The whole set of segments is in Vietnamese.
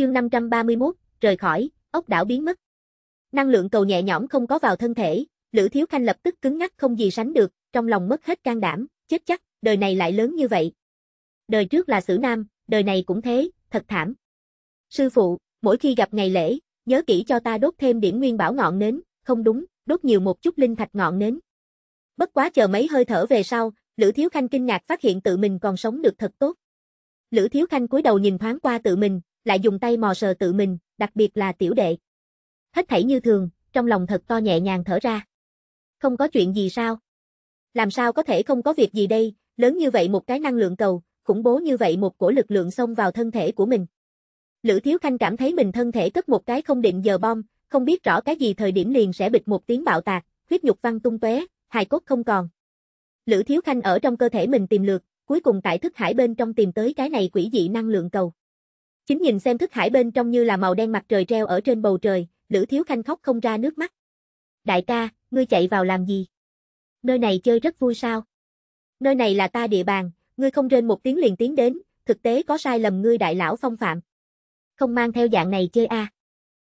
chương 531, rời khỏi, ốc đảo biến mất. Năng lượng cầu nhẹ nhõm không có vào thân thể, Lữ Thiếu Khanh lập tức cứng ngắc không gì sánh được, trong lòng mất hết can đảm, chết chắc, đời này lại lớn như vậy. Đời trước là xử Nam, đời này cũng thế, thật thảm. Sư phụ, mỗi khi gặp ngày lễ, nhớ kỹ cho ta đốt thêm điểm nguyên bảo ngọn nến, không đúng, đốt nhiều một chút linh thạch ngọn nến. Bất quá chờ mấy hơi thở về sau, Lữ Thiếu Khanh kinh ngạc phát hiện tự mình còn sống được thật tốt. Lữ Thiếu Khanh cúi đầu nhìn thoáng qua tự mình, lại dùng tay mò sờ tự mình, đặc biệt là tiểu đệ. Hết thảy như thường, trong lòng thật to nhẹ nhàng thở ra. Không có chuyện gì sao? Làm sao có thể không có việc gì đây, lớn như vậy một cái năng lượng cầu, khủng bố như vậy một cổ lực lượng xông vào thân thể của mình. Lữ Thiếu Khanh cảm thấy mình thân thể cất một cái không định giờ bom, không biết rõ cái gì thời điểm liền sẽ bịch một tiếng bạo tạc, huyết nhục văng tung tóe, hài cốt không còn. Lữ Thiếu Khanh ở trong cơ thể mình tìm lượt, cuối cùng tại thức hải bên trong tìm tới cái này quỷ dị năng lượng cầu. Chính nhìn xem thức hải bên trong như là màu đen mặt trời treo ở trên bầu trời, Lữ Thiếu Khanh khóc không ra nước mắt. Đại ca, ngươi chạy vào làm gì? Nơi này chơi rất vui sao? Nơi này là ta địa bàn, ngươi không rên một tiếng liền tiến đến, thực tế có sai lầm ngươi đại lão phong phạm. Không mang theo dạng này chơi a. À.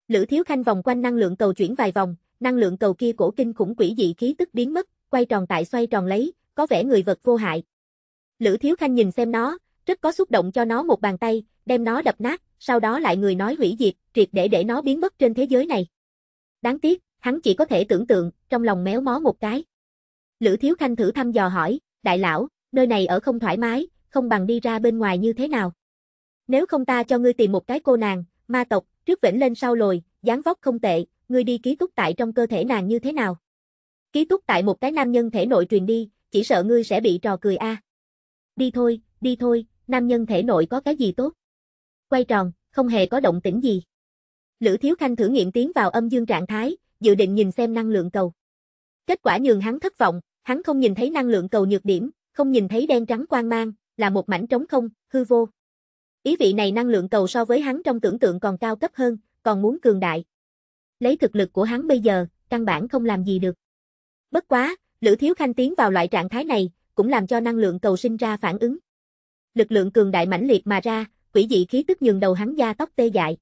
Lữ Thiếu Khanh vòng quanh năng lượng cầu chuyển vài vòng, năng lượng cầu kia cổ kinh khủng quỷ dị khí tức biến mất, quay tròn tại xoay tròn lấy, có vẻ người vật vô hại. Lữ Thiếu Khanh nhìn xem nó, rất có xúc động cho nó một bàn tay, đem nó đập nát, sau đó lại người nói hủy diệt, triệt để để nó biến mất trên thế giới này. Đáng tiếc, hắn chỉ có thể tưởng tượng, trong lòng méo mó một cái. Lữ Thiếu Khanh thử thăm dò hỏi, đại lão, nơi này ở không thoải mái, không bằng đi ra bên ngoài như thế nào. Nếu không ta cho ngươi tìm một cái cô nàng, ma tộc, trước vĩnh lên sau lồi, dáng vóc không tệ, ngươi đi ký túc tại trong cơ thể nàng như thế nào. Ký túc tại một cái nam nhân thể nội truyền đi, chỉ sợ ngươi sẽ bị trò cười a. À. Đi thôi, đi thôi, nam nhân thể nội có cái gì tốt quay tròn, không hề có động tĩnh gì. Lữ Thiếu Khanh thử nghiệm tiến vào âm dương trạng thái, dự định nhìn xem năng lượng cầu. Kết quả nhường hắn thất vọng, hắn không nhìn thấy năng lượng cầu nhược điểm, không nhìn thấy đen trắng quang mang, là một mảnh trống không, hư vô. Ý vị này năng lượng cầu so với hắn trong tưởng tượng còn cao cấp hơn, còn muốn cường đại. Lấy thực lực của hắn bây giờ, căn bản không làm gì được. Bất quá, Lữ Thiếu Khanh tiến vào loại trạng thái này, cũng làm cho năng lượng cầu sinh ra phản ứng. Lực lượng cường đại mãnh liệt mà ra, quỷ dị khí tức nhường đầu hắn da tóc tê dại.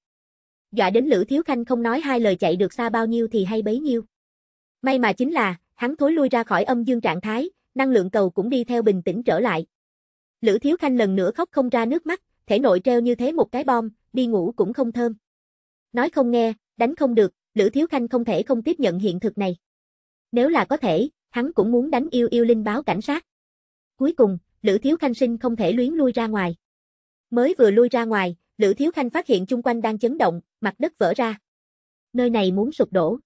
Dọa đến Lữ Thiếu Khanh không nói hai lời chạy được xa bao nhiêu thì hay bấy nhiêu. May mà chính là, hắn thối lui ra khỏi âm dương trạng thái, năng lượng cầu cũng đi theo bình tĩnh trở lại. Lữ Thiếu Khanh lần nữa khóc không ra nước mắt, thể nội treo như thế một cái bom, đi ngủ cũng không thơm. Nói không nghe, đánh không được, Lữ Thiếu Khanh không thể không tiếp nhận hiện thực này. Nếu là có thể, hắn cũng muốn đánh yêu yêu linh báo cảnh sát. Cuối cùng, Lữ Thiếu Khanh sinh không thể luyến lui ra ngoài. Mới vừa lui ra ngoài, Lữ Thiếu Khanh phát hiện chung quanh đang chấn động, mặt đất vỡ ra. Nơi này muốn sụp đổ.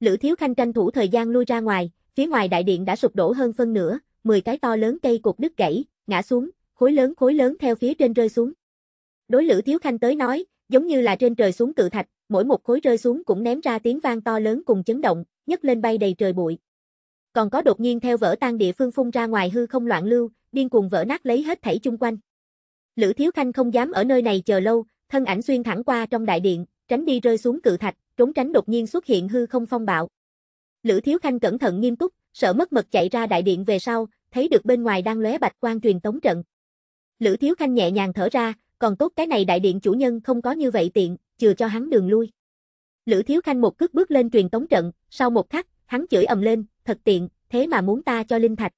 Lữ Thiếu Khanh tranh thủ thời gian lui ra ngoài, phía ngoài đại điện đã sụp đổ hơn phân nửa, 10 cái to lớn cây cột đứt gãy, ngã xuống, khối lớn khối lớn theo phía trên rơi xuống. Đối Lữ Thiếu Khanh tới nói, giống như là trên trời xuống cự thạch, mỗi một khối rơi xuống cũng ném ra tiếng vang to lớn cùng chấn động, nhấc lên bay đầy trời bụi. Còn có đột nhiên theo vỡ tan địa phương phun ra ngoài hư không loạn lưu, điên cuồng vỡ nát lấy hết thảy chung quanh. Lữ Thiếu Khanh không dám ở nơi này chờ lâu, thân ảnh xuyên thẳng qua trong đại điện, tránh đi rơi xuống cự thạch, trốn tránh đột nhiên xuất hiện hư không phong bạo. Lữ Thiếu Khanh cẩn thận nghiêm túc, sợ mất mật chạy ra đại điện về sau, thấy được bên ngoài đang lóe bạch quang truyền tống trận. Lữ Thiếu Khanh nhẹ nhàng thở ra, còn tốt cái này đại điện chủ nhân không có như vậy tiện, chừa cho hắn đường lui. Lữ Thiếu Khanh một cước bước lên truyền tống trận, sau một khắc, hắn chửi ầm lên, thật tiện, thế mà muốn ta cho linh thạch.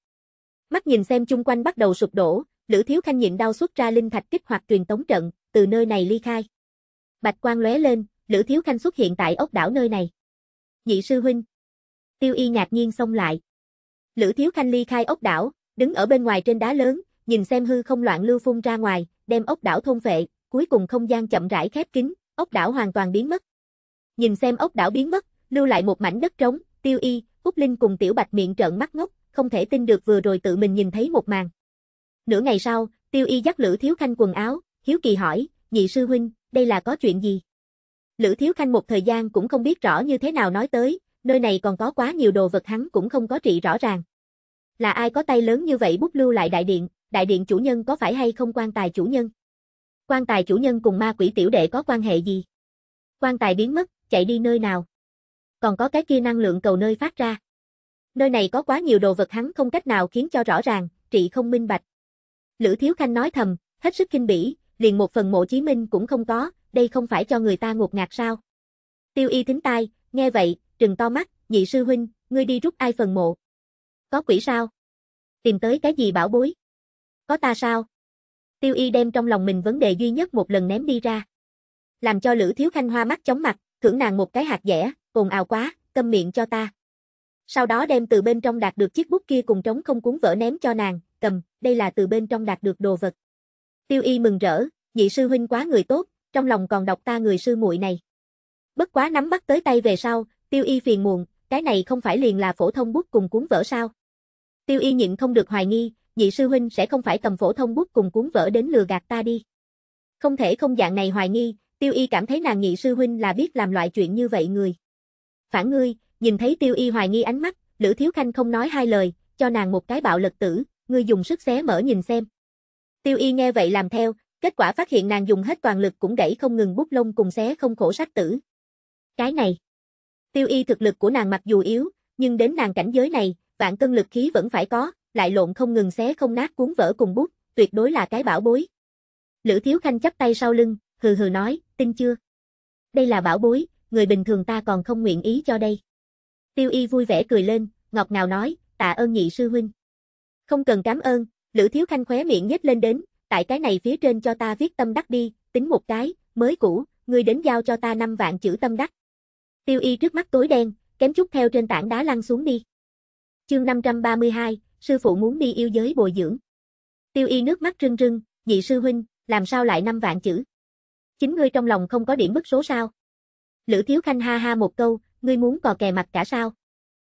Mắt nhìn xem chung quanh bắt đầu sụp đổ, Lữ Thiếu Khanh nhịn đau xuất ra linh thạch kích hoạt truyền tống trận, từ nơi này ly khai. Bạch quang lóe lên, Lữ Thiếu Khanh xuất hiện tại ốc đảo nơi này. Nhị sư huynh. Tiêu Y ngạc nhiên xông lại. Lữ Thiếu Khanh ly khai ốc đảo, đứng ở bên ngoài trên đá lớn, nhìn xem hư không loạn lưu phun ra ngoài, đem ốc đảo thôn vệ, cuối cùng không gian chậm rãi khép kín, ốc đảo hoàn toàn biến mất. Nhìn xem ốc đảo biến mất, lưu lại một mảnh đất trống, Tiêu Y, Úc Linh cùng Tiểu Bạch miệng trợn mắt ngốc, không thể tin được vừa rồi tự mình nhìn thấy một màn. Nửa ngày sau, tiêu y dắt Lữ Thiếu Khanh quần áo, hiếu kỳ hỏi, nhị sư huynh, đây là có chuyện gì? Lữ Thiếu Khanh một thời gian cũng không biết rõ như thế nào nói tới, nơi này còn có quá nhiều đồ vật hắn cũng không có trị rõ ràng. Là ai có tay lớn như vậy bút lưu lại đại điện, đại điện chủ nhân có phải hay không quan tài chủ nhân? Quan tài chủ nhân cùng ma quỷ tiểu đệ có quan hệ gì? Quan tài biến mất, chạy đi nơi nào? Còn có cái kia năng lượng cầu nơi phát ra. Nơi này có quá nhiều đồ vật hắn không cách nào khiến cho rõ ràng, trị không minh bạch, Lữ Thiếu Khanh nói thầm, hết sức kinh bỉ, liền một phần mộ Chí Minh cũng không có, đây không phải cho người ta ngột ngạt sao. Tiêu y thính tai, nghe vậy, trừng to mắt, nhị sư huynh, ngươi đi rút ai phần mộ. Có quỷ sao? Tìm tới cái gì bảo bối? Có ta sao? Tiêu y đem trong lòng mình vấn đề duy nhất một lần ném đi ra. Làm cho Lữ Thiếu Khanh hoa mắt chóng mặt, thưởng nàng một cái hạt dẻ, cồn ào quá, câm miệng cho ta. Sau đó đem từ bên trong đạt được chiếc bút kia cùng trống không cuốn vỡ ném cho nàng, cầm, đây là từ bên trong đạt được đồ vật. Tiêu y mừng rỡ, nhị sư huynh quá người tốt, trong lòng còn đọc ta người sư muội này. Bất quá nắm bắt tới tay về sau, tiêu y phiền muộn, cái này không phải liền là phổ thông bút cùng cuốn vỡ sao. Tiêu y nhịn không được hoài nghi, nhị sư huynh sẽ không phải cầm phổ thông bút cùng cuốn vỡ đến lừa gạt ta đi. Không thể không dạng này hoài nghi, tiêu y cảm thấy nàng nhị sư huynh là biết làm loại chuyện như vậy người. Phản ngươi, nhìn thấy tiêu y hoài nghi ánh mắt, Lữ Thiếu Khanh không nói hai lời, cho nàng một cái bạo lực tử, ngươi dùng sức xé mở nhìn xem. Tiêu y nghe vậy làm theo, kết quả phát hiện nàng dùng hết toàn lực cũng đẩy không ngừng bút lông cùng xé không khổ sát tử. Cái này. Tiêu y thực lực của nàng mặc dù yếu, nhưng đến nàng cảnh giới này, vạn cân lực khí vẫn phải có, lại lộn không ngừng xé không nát cuốn vỡ cùng bút, tuyệt đối là cái bảo bối. Lữ Thiếu Khanh chắp tay sau lưng, hừ hừ nói, tin chưa? Đây là bảo bối, người bình thường ta còn không nguyện ý cho đây. Tiêu y vui vẻ cười lên, ngọt ngào nói, tạ ơn nhị sư huynh. Không cần cảm ơn, Lữ Thiếu Khanh khóe miệng nhếch lên đến, tại cái này phía trên cho ta viết tâm đắc đi, tính một cái, mới cũ, ngươi đến giao cho ta 5 vạn chữ tâm đắc. Tiêu y trước mắt tối đen, kém chút theo trên tảng đá lăn xuống đi. Chương 532, sư phụ muốn đi yêu giới bồi dưỡng. Tiêu y nước mắt rưng rưng, nhị sư huynh, làm sao lại 5 vạn chữ. Chính ngươi trong lòng không có điểm bức số sao. Lữ Thiếu Khanh ha ha một câu, ngươi muốn cò kè mặt cả sao.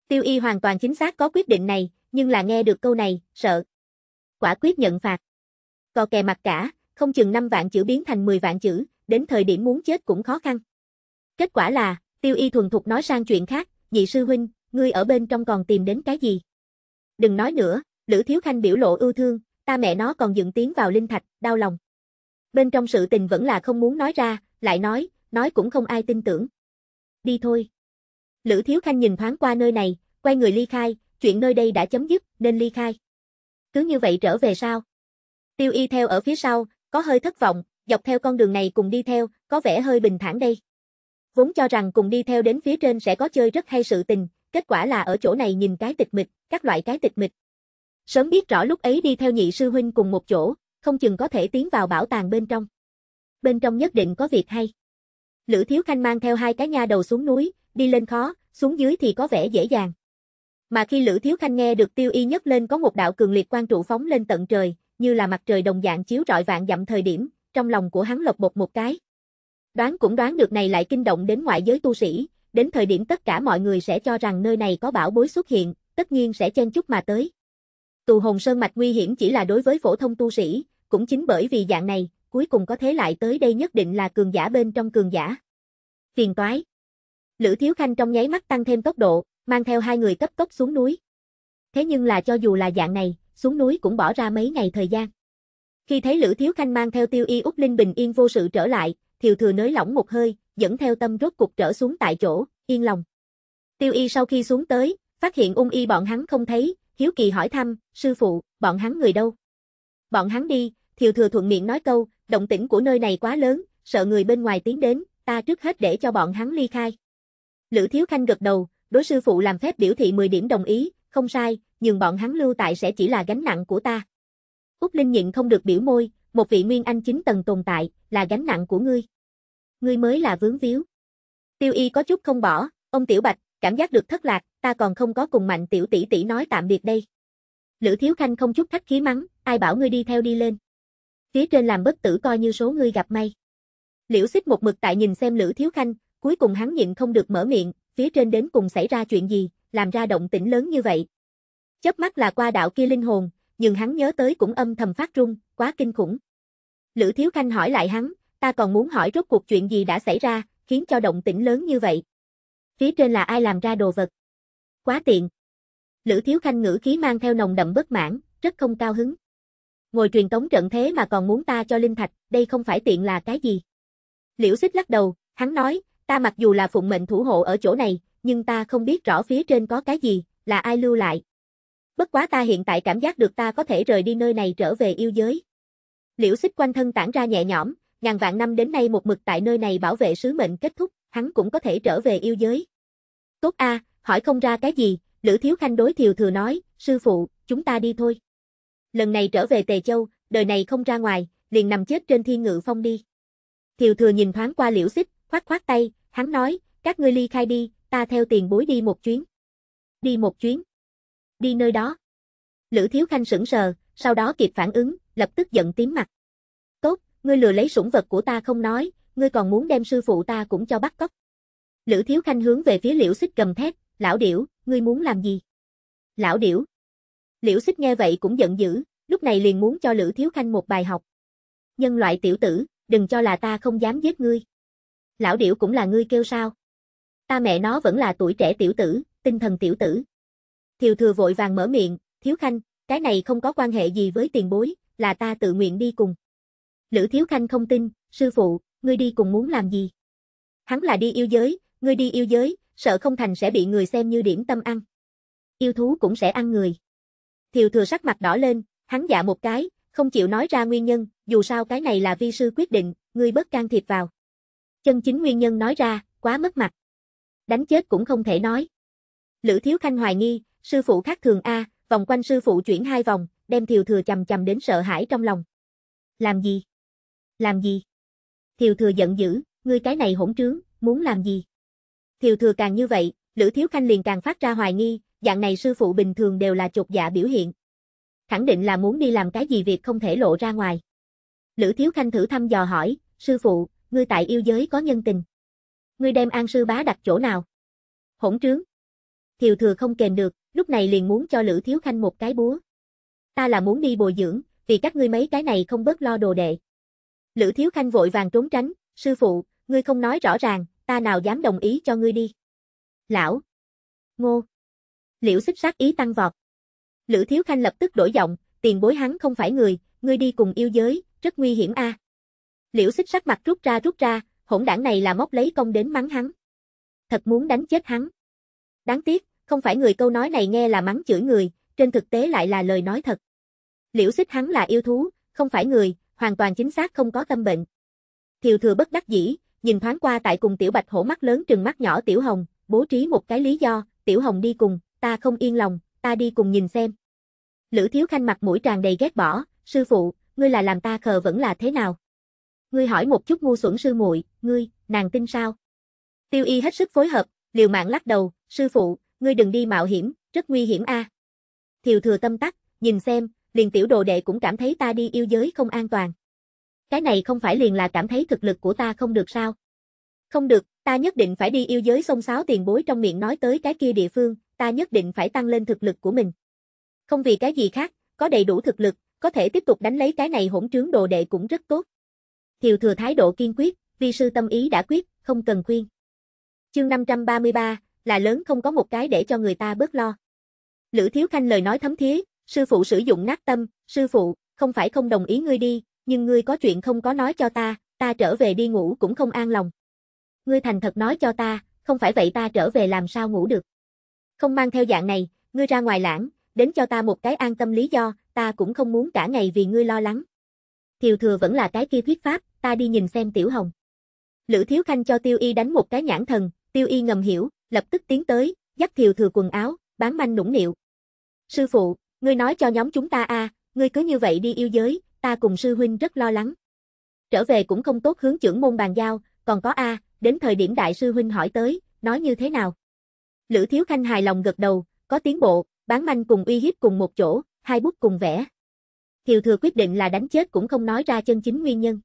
Tiêu y hoàn toàn chính xác có quyết định này, nhưng là nghe được câu này, sợ. Quả quyết nhận phạt. Cò kè mặt cả, không chừng 5 vạn chữ biến thành 10 vạn chữ, đến thời điểm muốn chết cũng khó khăn. Kết quả là, tiêu y thuần thục nói sang chuyện khác, nhị sư huynh, ngươi ở bên trong còn tìm đến cái gì? Đừng nói nữa, Lữ Thiếu Khanh biểu lộ ưu thương, ta mẹ nó còn dựng tiếng vào linh thạch, đau lòng. Bên trong sự tình vẫn là không muốn nói ra, lại nói, nói cũng không ai tin tưởng. Đi thôi. Lữ Thiếu Khanh nhìn thoáng qua nơi này, quay người ly khai, chuyện nơi đây đã chấm dứt, nên ly khai. Cứ như vậy trở về sao? Tiêu y theo ở phía sau, có hơi thất vọng, dọc theo con đường này cùng đi theo, có vẻ hơi bình thản đây. Vốn cho rằng cùng đi theo đến phía trên sẽ có chơi rất hay sự tình, kết quả là ở chỗ này nhìn cái tịch mịch, các loại cái tịch mịch. Sớm biết rõ lúc ấy đi theo nhị sư huynh cùng một chỗ, không chừng có thể tiến vào bảo tàng bên trong. Bên trong nhất định có việc hay. Lữ Thiếu Khanh mang theo hai cái nha đầu xuống núi, đi lên khó, xuống dưới thì có vẻ dễ dàng. Mà khi Lữ Thiếu Khanh nghe được tiêu y nhất lên có một đạo cường liệt quan trụ phóng lên tận trời, như là mặt trời đồng dạng chiếu rọi vạn dặm thời điểm, trong lòng của hắn lột bột một cái. Đoán cũng đoán được này lại kinh động đến ngoại giới tu sĩ, đến thời điểm tất cả mọi người sẽ cho rằng nơi này có bảo bối xuất hiện, tất nhiên sẽ chen chúc mà tới. Tù hồn sơn mạch nguy hiểm chỉ là đối với phổ thông tu sĩ, cũng chính bởi vì dạng này, cuối cùng có thế lại tới đây nhất định là cường giả bên trong cường giả. Phiền toái. Lữ Thiếu Khanh trong nháy mắt tăng thêm tốc độ, mang theo hai người cấp tốc xuống núi. Thế nhưng là cho dù là dạng này, xuống núi cũng bỏ ra mấy ngày thời gian. Khi thấy Lữ Thiếu Khanh mang theo Tiêu Y Úc Linh bình yên vô sự trở lại, Thiều Thừa nới lỏng một hơi, dẫn theo tâm rốt cục trở xuống tại chỗ, yên lòng. Tiêu Y sau khi xuống tới, phát hiện Ung Y bọn hắn không thấy, hiếu kỳ hỏi thăm, sư phụ, bọn hắn người đâu? Bọn hắn đi, Thiều Thừa thuận miệng nói câu, động tĩnh của nơi này quá lớn, sợ người bên ngoài tiến đến, ta trước hết để cho bọn hắn ly khai. Lữ Thiếu Khanh gật đầu, đối sư phụ làm phép biểu thị 10 điểm đồng ý, không sai, nhưng bọn hắn lưu tại sẽ chỉ là gánh nặng của ta. Úc Linh nhịn không được biểu môi, một vị nguyên anh chính tầng tồn tại, là gánh nặng của ngươi. Ngươi mới là vướng víu. Tiêu y có chút không bỏ, ông Tiểu Bạch, cảm giác được thất lạc, ta còn không có cùng mạnh tiểu tỷ tỷ nói tạm biệt đây. Lữ Thiếu Khanh không chút khách khí mắng, ai bảo ngươi đi theo đi lên. Phía trên làm bất tử coi như số ngươi gặp may. Liễu xích một mực tại nhìn xem Lữ Thiếu Khanh, cuối cùng hắn nhịn không được mở miệng, phía trên đến cùng xảy ra chuyện gì, làm ra động tĩnh lớn như vậy. Chớp mắt là qua đạo kia linh hồn, nhưng hắn nhớ tới cũng âm thầm phát run, quá kinh khủng. Lữ Thiếu Khanh hỏi lại hắn, ta còn muốn hỏi rốt cuộc chuyện gì đã xảy ra, khiến cho động tĩnh lớn như vậy. Phía trên là ai làm ra đồ vật? Quá tiện. Lữ Thiếu Khanh ngữ khí mang theo nồng đậm bất mãn, rất không cao hứng. Ngồi truyền tống trận thế mà còn muốn ta cho linh thạch, đây không phải tiện là cái gì? Liễu Xích lắc đầu, hắn nói, Ta mặc dù là phụng mệnh thủ hộ ở chỗ này, nhưng ta không biết rõ phía trên có cái gì, là ai lưu lại. Bất quá ta hiện tại cảm giác được ta có thể rời đi nơi này trở về yêu giới. Liễu xích quanh thân tản ra nhẹ nhõm, ngàn vạn năm đến nay một mực tại nơi này bảo vệ sứ mệnh kết thúc, hắn cũng có thể trở về yêu giới. Tốt a, hỏi không ra cái gì, Lữ Thiếu Khanh đối Thiều Thừa nói, sư phụ, chúng ta đi thôi. Lần này trở về Tề Châu, đời này không ra ngoài, liền nằm chết trên thiên ngự phong đi. Thiều Thừa nhìn thoáng qua Liễu Xích, khoát khoát tay, hắn nói, các ngươi ly khai đi, ta theo tiền bối đi một chuyến. Đi một chuyến. Đi nơi đó. Lữ Thiếu Khanh sững sờ, sau đó kịp phản ứng, lập tức giận tím mặt. Tốt, ngươi lừa lấy sủng vật của ta không nói, ngươi còn muốn đem sư phụ ta cũng cho bắt cóc. Lữ Thiếu Khanh hướng về phía Liễu Xích cầm thét, lão điểu, ngươi muốn làm gì? Lão điểu. Liễu Xích nghe vậy cũng giận dữ, lúc này liền muốn cho Lữ Thiếu Khanh một bài học. Nhân loại tiểu tử, đừng cho là ta không dám giết ngươi lão điểu cũng là ngươi kêu sao. Ta mẹ nó vẫn là tuổi trẻ tiểu tử, tinh thần tiểu tử. Thiều thừa vội vàng mở miệng, thiếu khanh, cái này không có quan hệ gì với tiền bối, là ta tự nguyện đi cùng. Lữ thiếu khanh không tin, sư phụ, ngươi đi cùng muốn làm gì? Hắn là đi yêu giới, ngươi đi yêu giới, sợ không thành sẽ bị người xem như điểm tâm ăn. Yêu thú cũng sẽ ăn người. Thiều thừa sắc mặt đỏ lên, hắn dạ một cái, không chịu nói ra nguyên nhân, dù sao cái này là vi sư quyết định, ngươi bớt can thiệp vào chân chính nguyên nhân nói ra, quá mất mặt. Đánh chết cũng không thể nói. Lữ Thiếu Khanh hoài nghi, sư phụ khác thường A, vòng quanh sư phụ chuyển hai vòng, đem Thiều Thừa chầm chầm đến sợ hãi trong lòng. Làm gì? Làm gì? Thiều Thừa giận dữ, ngươi cái này hỗn trướng, muốn làm gì? Thiều Thừa càng như vậy, Lữ Thiếu Khanh liền càng phát ra hoài nghi, dạng này sư phụ bình thường đều là chột dạ biểu hiện. Khẳng định là muốn đi làm cái gì việc không thể lộ ra ngoài. Lữ Thiếu Khanh thử thăm dò hỏi, sư phụ, ngươi tại yêu giới có nhân tình. Ngươi đem an sư bá đặt chỗ nào? Hỗn trướng. Thiều thừa không kềm được, lúc này liền muốn cho Lữ Thiếu Khanh một cái búa. Ta là muốn đi bồi dưỡng, vì các ngươi mấy cái này không bớt lo đồ đệ. Lữ Thiếu Khanh vội vàng trốn tránh, sư phụ, ngươi không nói rõ ràng, ta nào dám đồng ý cho ngươi đi. Lão. Ngô. Liễu xích sát ý tăng vọt. Lữ Thiếu Khanh lập tức đổi giọng, tiền bối hắn không phải người, ngươi đi cùng yêu giới, rất nguy hiểm a. À. Liễu xích sắc mặt rút ra rút ra, hỗn đảng này là móc lấy công đến mắng hắn. Thật muốn đánh chết hắn. Đáng tiếc, không phải người câu nói này nghe là mắng chửi người, trên thực tế lại là lời nói thật. Liễu xích hắn là yêu thú, không phải người, hoàn toàn chính xác không có tâm bệnh. Thiều thừa bất đắc dĩ, nhìn thoáng qua tại cùng tiểu bạch hổ mắt lớn trừng mắt nhỏ tiểu hồng, bố trí một cái lý do, tiểu hồng đi cùng, ta không yên lòng, ta đi cùng nhìn xem. Lữ thiếu khanh mặt mũi tràn đầy ghét bỏ, sư phụ, ngươi là làm ta khờ vẫn là thế nào? Ngươi hỏi một chút ngu xuẩn sư muội, ngươi, nàng tin sao? Tiêu y hết sức phối hợp, liều mạng lắc đầu, sư phụ, ngươi đừng đi mạo hiểm, rất nguy hiểm a. À. Thiều thừa tâm tắc, nhìn xem, liền tiểu đồ đệ cũng cảm thấy ta đi yêu giới không an toàn. Cái này không phải liền là cảm thấy thực lực của ta không được sao? Không được, ta nhất định phải đi yêu giới xông xáo tiền bối trong miệng nói tới cái kia địa phương, ta nhất định phải tăng lên thực lực của mình. Không vì cái gì khác, có đầy đủ thực lực, có thể tiếp tục đánh lấy cái này hỗn trướng đồ đệ cũng rất tốt. Thiều thừa thái độ kiên quyết, vi sư tâm ý đã quyết, không cần khuyên. Chương 533, là lớn không có một cái để cho người ta bớt lo. Lữ Thiếu Khanh lời nói thấm thía, sư phụ sử dụng nát tâm, sư phụ, không phải không đồng ý ngươi đi, nhưng ngươi có chuyện không có nói cho ta, ta trở về đi ngủ cũng không an lòng. Ngươi thành thật nói cho ta, không phải vậy ta trở về làm sao ngủ được. Không mang theo dạng này, ngươi ra ngoài lãng, đến cho ta một cái an tâm lý do, ta cũng không muốn cả ngày vì ngươi lo lắng. Thiều thừa vẫn là cái kia thuyết pháp, ta đi nhìn xem tiểu hồng. Lữ Thiếu Khanh cho Tiêu Y đánh một cái nhãn thần, Tiêu Y ngầm hiểu, lập tức tiến tới, dắt Thiều thừa quần áo, bán manh nũng nịu. Sư phụ, ngươi nói cho nhóm chúng ta a, à, ngươi cứ như vậy đi yêu giới, ta cùng sư huynh rất lo lắng. Trở về cũng không tốt hướng trưởng môn bàn giao, còn có a, à, đến thời điểm đại sư huynh hỏi tới, nói như thế nào? Lữ Thiếu Khanh hài lòng gật đầu, có tiến bộ, bán manh cùng uy hiếp cùng một chỗ, hai bút cùng vẽ. Thiều thừa quyết định là đánh chết cũng không nói ra chân chính nguyên nhân.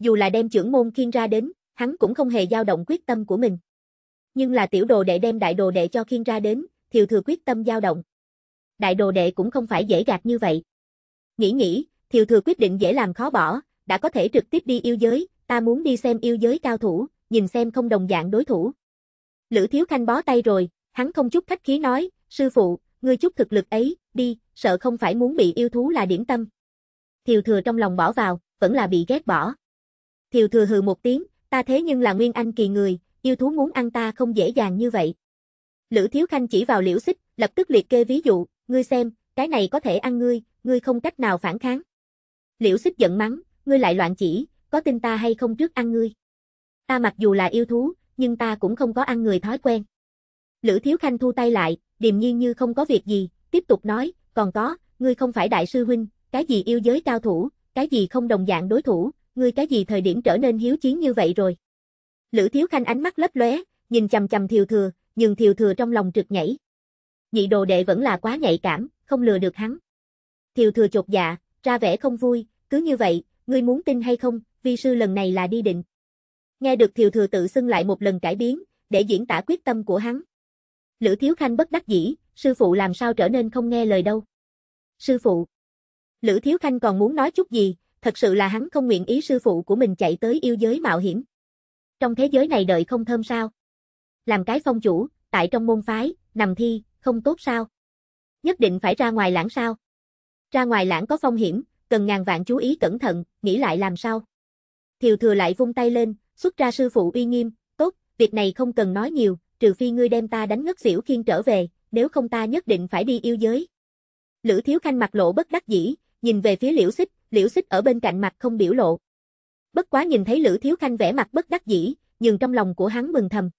Dù là đem trưởng môn khiên ra đến, hắn cũng không hề dao động quyết tâm của mình. Nhưng là tiểu đồ đệ đem đại đồ đệ cho khiên ra đến, Thiều Thừa quyết tâm dao động. Đại đồ đệ cũng không phải dễ gạt như vậy. Nghĩ nghĩ, Thiều Thừa quyết định dễ làm khó bỏ, đã có thể trực tiếp đi yêu giới, ta muốn đi xem yêu giới cao thủ, nhìn xem không đồng dạng đối thủ. Lữ Thiếu Khanh bó tay rồi, hắn không chút khách khí nói, sư phụ, ngươi chút thực lực ấy, đi, sợ không phải muốn bị yêu thú là điểm tâm. Thiều Thừa trong lòng bỏ vào, vẫn là bị ghét bỏ. Thiều thừa hừ một tiếng, ta thế nhưng là nguyên anh kỳ người, yêu thú muốn ăn ta không dễ dàng như vậy. Lữ Thiếu Khanh chỉ vào liễu xích, lập tức liệt kê ví dụ, ngươi xem, cái này có thể ăn ngươi, ngươi không cách nào phản kháng. Liễu xích giận mắng, ngươi lại loạn chỉ, có tin ta hay không trước ăn ngươi. Ta mặc dù là yêu thú, nhưng ta cũng không có ăn người thói quen. Lữ Thiếu Khanh thu tay lại, điềm nhiên như không có việc gì, tiếp tục nói, còn có, ngươi không phải đại sư huynh, cái gì yêu giới cao thủ, cái gì không đồng dạng đối thủ, ngươi cái gì thời điểm trở nên hiếu chiến như vậy rồi. Lữ Thiếu Khanh ánh mắt lấp lóe, nhìn chầm chầm Thiều Thừa, nhưng Thiều Thừa trong lòng trực nhảy. Nhị đồ đệ vẫn là quá nhạy cảm, không lừa được hắn. Thiều Thừa chột dạ, ra vẻ không vui, cứ như vậy, ngươi muốn tin hay không, vi sư lần này là đi định. Nghe được Thiều Thừa tự xưng lại một lần cải biến, để diễn tả quyết tâm của hắn. Lữ Thiếu Khanh bất đắc dĩ, sư phụ làm sao trở nên không nghe lời đâu. Sư phụ. Lữ Thiếu Khanh còn muốn nói chút gì, thật sự là hắn không nguyện ý sư phụ của mình chạy tới yêu giới mạo hiểm. Trong thế giới này đợi không thơm sao? Làm cái phong chủ, tại trong môn phái, nằm thi, không tốt sao? Nhất định phải ra ngoài lãng sao? Ra ngoài lãng có phong hiểm, cần ngàn vạn chú ý cẩn thận, nghĩ lại làm sao? Thiều thừa lại vung tay lên, xuất ra sư phụ uy nghiêm, tốt, việc này không cần nói nhiều, trừ phi ngươi đem ta đánh ngất xỉu khiên trở về, nếu không ta nhất định phải đi yêu giới. Lữ Thiếu Khanh mặt lộ bất đắc dĩ, nhìn về phía Liễu Xích, liễu xích ở bên cạnh mặt không biểu lộ. Bất quá nhìn thấy Lữ Thiếu Khanh vẻ mặt bất đắc dĩ, nhưng trong lòng của hắn mừng thầm.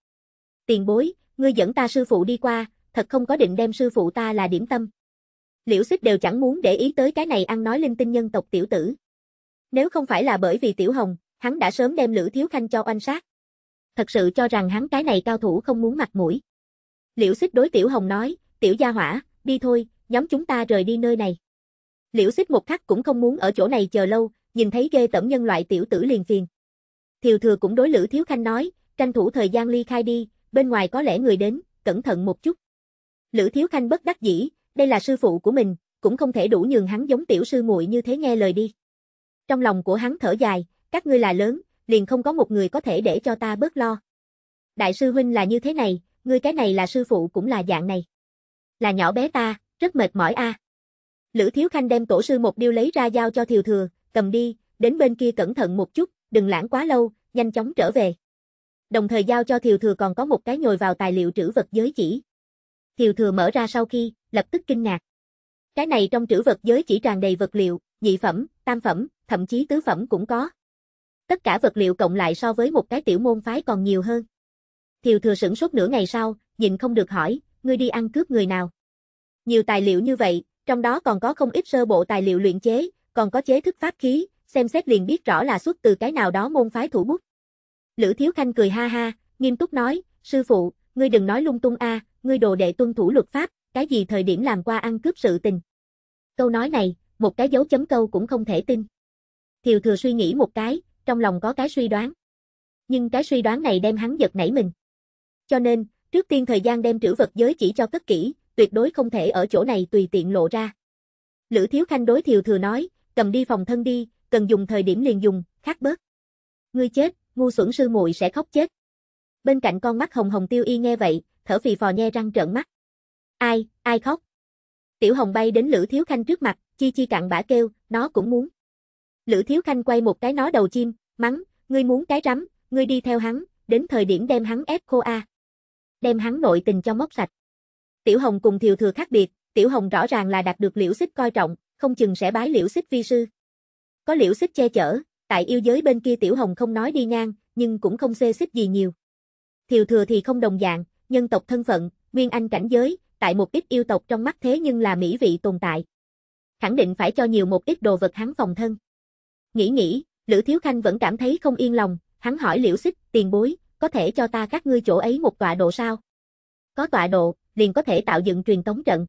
Tiền bối, ngươi dẫn ta sư phụ đi qua, thật không có định đem sư phụ ta là điểm tâm. Liễu xích đều chẳng muốn để ý tới cái này ăn nói linh tinh nhân tộc tiểu tử. Nếu không phải là bởi vì tiểu hồng, hắn đã sớm đem Lữ Thiếu Khanh cho oanh sát. Thật sự cho rằng hắn cái này cao thủ không muốn mặt mũi. Liễu xích đối tiểu hồng nói, tiểu gia hỏa, đi thôi, nhóm chúng ta rời đi nơi này. Liễu xích một khắc cũng không muốn ở chỗ này chờ lâu, nhìn thấy ghê tẩm nhân loại tiểu tử liền phiền. Thiều thừa cũng đối Lữ Thiếu Khanh nói, tranh thủ thời gian ly khai đi, bên ngoài có lẽ người đến, cẩn thận một chút. Lữ Thiếu Khanh bất đắc dĩ, đây là sư phụ của mình, cũng không thể đủ nhường hắn giống tiểu sư muội như thế nghe lời đi. Trong lòng của hắn thở dài, các ngươi là lớn, liền không có một người có thể để cho ta bớt lo. Đại sư huynh là như thế này, ngươi cái này là sư phụ cũng là dạng này. Là nhỏ bé ta, rất mệt mỏi a. À. Lữ Thiếu Khanh đem tổ sư một điêu lấy ra giao cho Thiều Thừa, cầm đi, đến bên kia cẩn thận một chút, đừng lãng quá lâu, nhanh chóng trở về. Đồng thời giao cho Thiều Thừa còn có một cái nhồi vào tài liệu trữ vật giới chỉ. Thiều Thừa mở ra sau khi, lập tức kinh ngạc. Cái này trong trữ vật giới chỉ tràn đầy vật liệu, nhị phẩm, tam phẩm, thậm chí tứ phẩm cũng có. Tất cả vật liệu cộng lại so với một cái tiểu môn phái còn nhiều hơn. Thiều Thừa sửng sốt nửa ngày sau, nhìn không được hỏi, ngươi đi ăn cướp người nào. Nhiều tài liệu như vậy, trong đó còn có không ít sơ bộ tài liệu luyện chế, còn có chế thức pháp khí, xem xét liền biết rõ là xuất từ cái nào đó môn phái thủ bút. Lữ Thiếu Khanh cười ha ha, nghiêm túc nói, sư phụ, ngươi đừng nói lung tung a, ngươi đồ đệ tuân thủ luật pháp, cái gì thời điểm làm qua ăn cướp sự tình. Câu nói này, một cái dấu chấm câu cũng không thể tin. Thiều thừa suy nghĩ một cái, trong lòng có cái suy đoán. Nhưng cái suy đoán này đem hắn giật nảy mình. Cho nên, trước tiên thời gian đem trữ vật giới chỉ cho cất kỹ, tuyệt đối không thể ở chỗ này tùy tiện lộ ra. Lữ Thiếu Khanh đối Thiều Thừa nói, cầm đi phòng thân đi, cần dùng thời điểm liền dùng, khắc bớt. Ngươi chết, ngu xuẩn sư muội sẽ khóc chết. Bên cạnh con mắt hồng hồng tiêu y nghe vậy, thở phì phò nhe răng trợn mắt. Ai, ai khóc? Tiểu hồng bay đến Lữ Thiếu Khanh trước mặt, chi chi cặn bã kêu, nó cũng muốn. Lữ Thiếu Khanh quay một cái nó đầu chim, mắng, ngươi muốn cái rắm, ngươi đi theo hắn, đến thời điểm đem hắn ép khô a. Đem hắn nội tình cho móc sạch. Tiểu Hồng cùng Thiều Thừa khác biệt, Tiểu Hồng rõ ràng là đạt được Liễu Xích coi trọng, không chừng sẽ bái Liễu Xích vi sư. Có Liễu Xích che chở, tại yêu giới bên kia Tiểu Hồng không nói đi ngang, nhưng cũng không xê xích gì nhiều. Thiều Thừa thì không đồng dạng, nhân tộc thân phận, nguyên anh cảnh giới, tại một ít yêu tộc trong mắt thế nhưng là mỹ vị tồn tại. Khẳng định phải cho nhiều một ít đồ vật hắn phòng thân. Nghĩ nghĩ, Lữ Thiếu Khanh vẫn cảm thấy không yên lòng, hắn hỏi Liễu Xích, tiền bối, có thể cho ta các ngươi chỗ ấy một tọa độ sao? Có tọa độ, liền có thể tạo dựng truyền tống trận.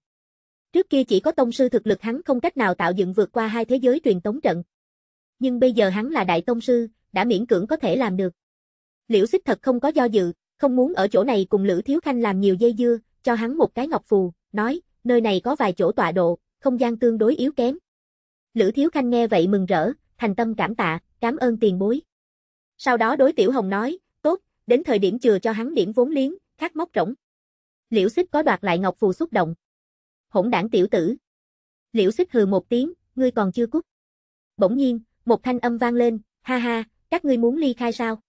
Trước kia chỉ có tông sư thực lực hắn không cách nào tạo dựng vượt qua hai thế giới truyền tống trận. Nhưng bây giờ hắn là đại tông sư, đã miễn cưỡng có thể làm được. Liễu xích thật không có do dự, không muốn ở chỗ này cùng Lữ Thiếu Khanh làm nhiều dây dưa, cho hắn một cái ngọc phù, nói, nơi này có vài chỗ tọa độ, không gian tương đối yếu kém. Lữ Thiếu Khanh nghe vậy mừng rỡ, thành tâm cảm tạ, cảm ơn tiền bối. Sau đó đối Tiểu Hồng nói, tốt, đến thời điểm chừa cho hắn điểm vốn liếng, khát móc rỗng. Liễu xích có đoạt lại ngọc phù xúc động. Hỗn đảng tiểu tử. Liễu xích hừ một tiếng, ngươi còn chưa cút. Bỗng nhiên, một thanh âm vang lên, ha ha, các ngươi muốn ly khai sao?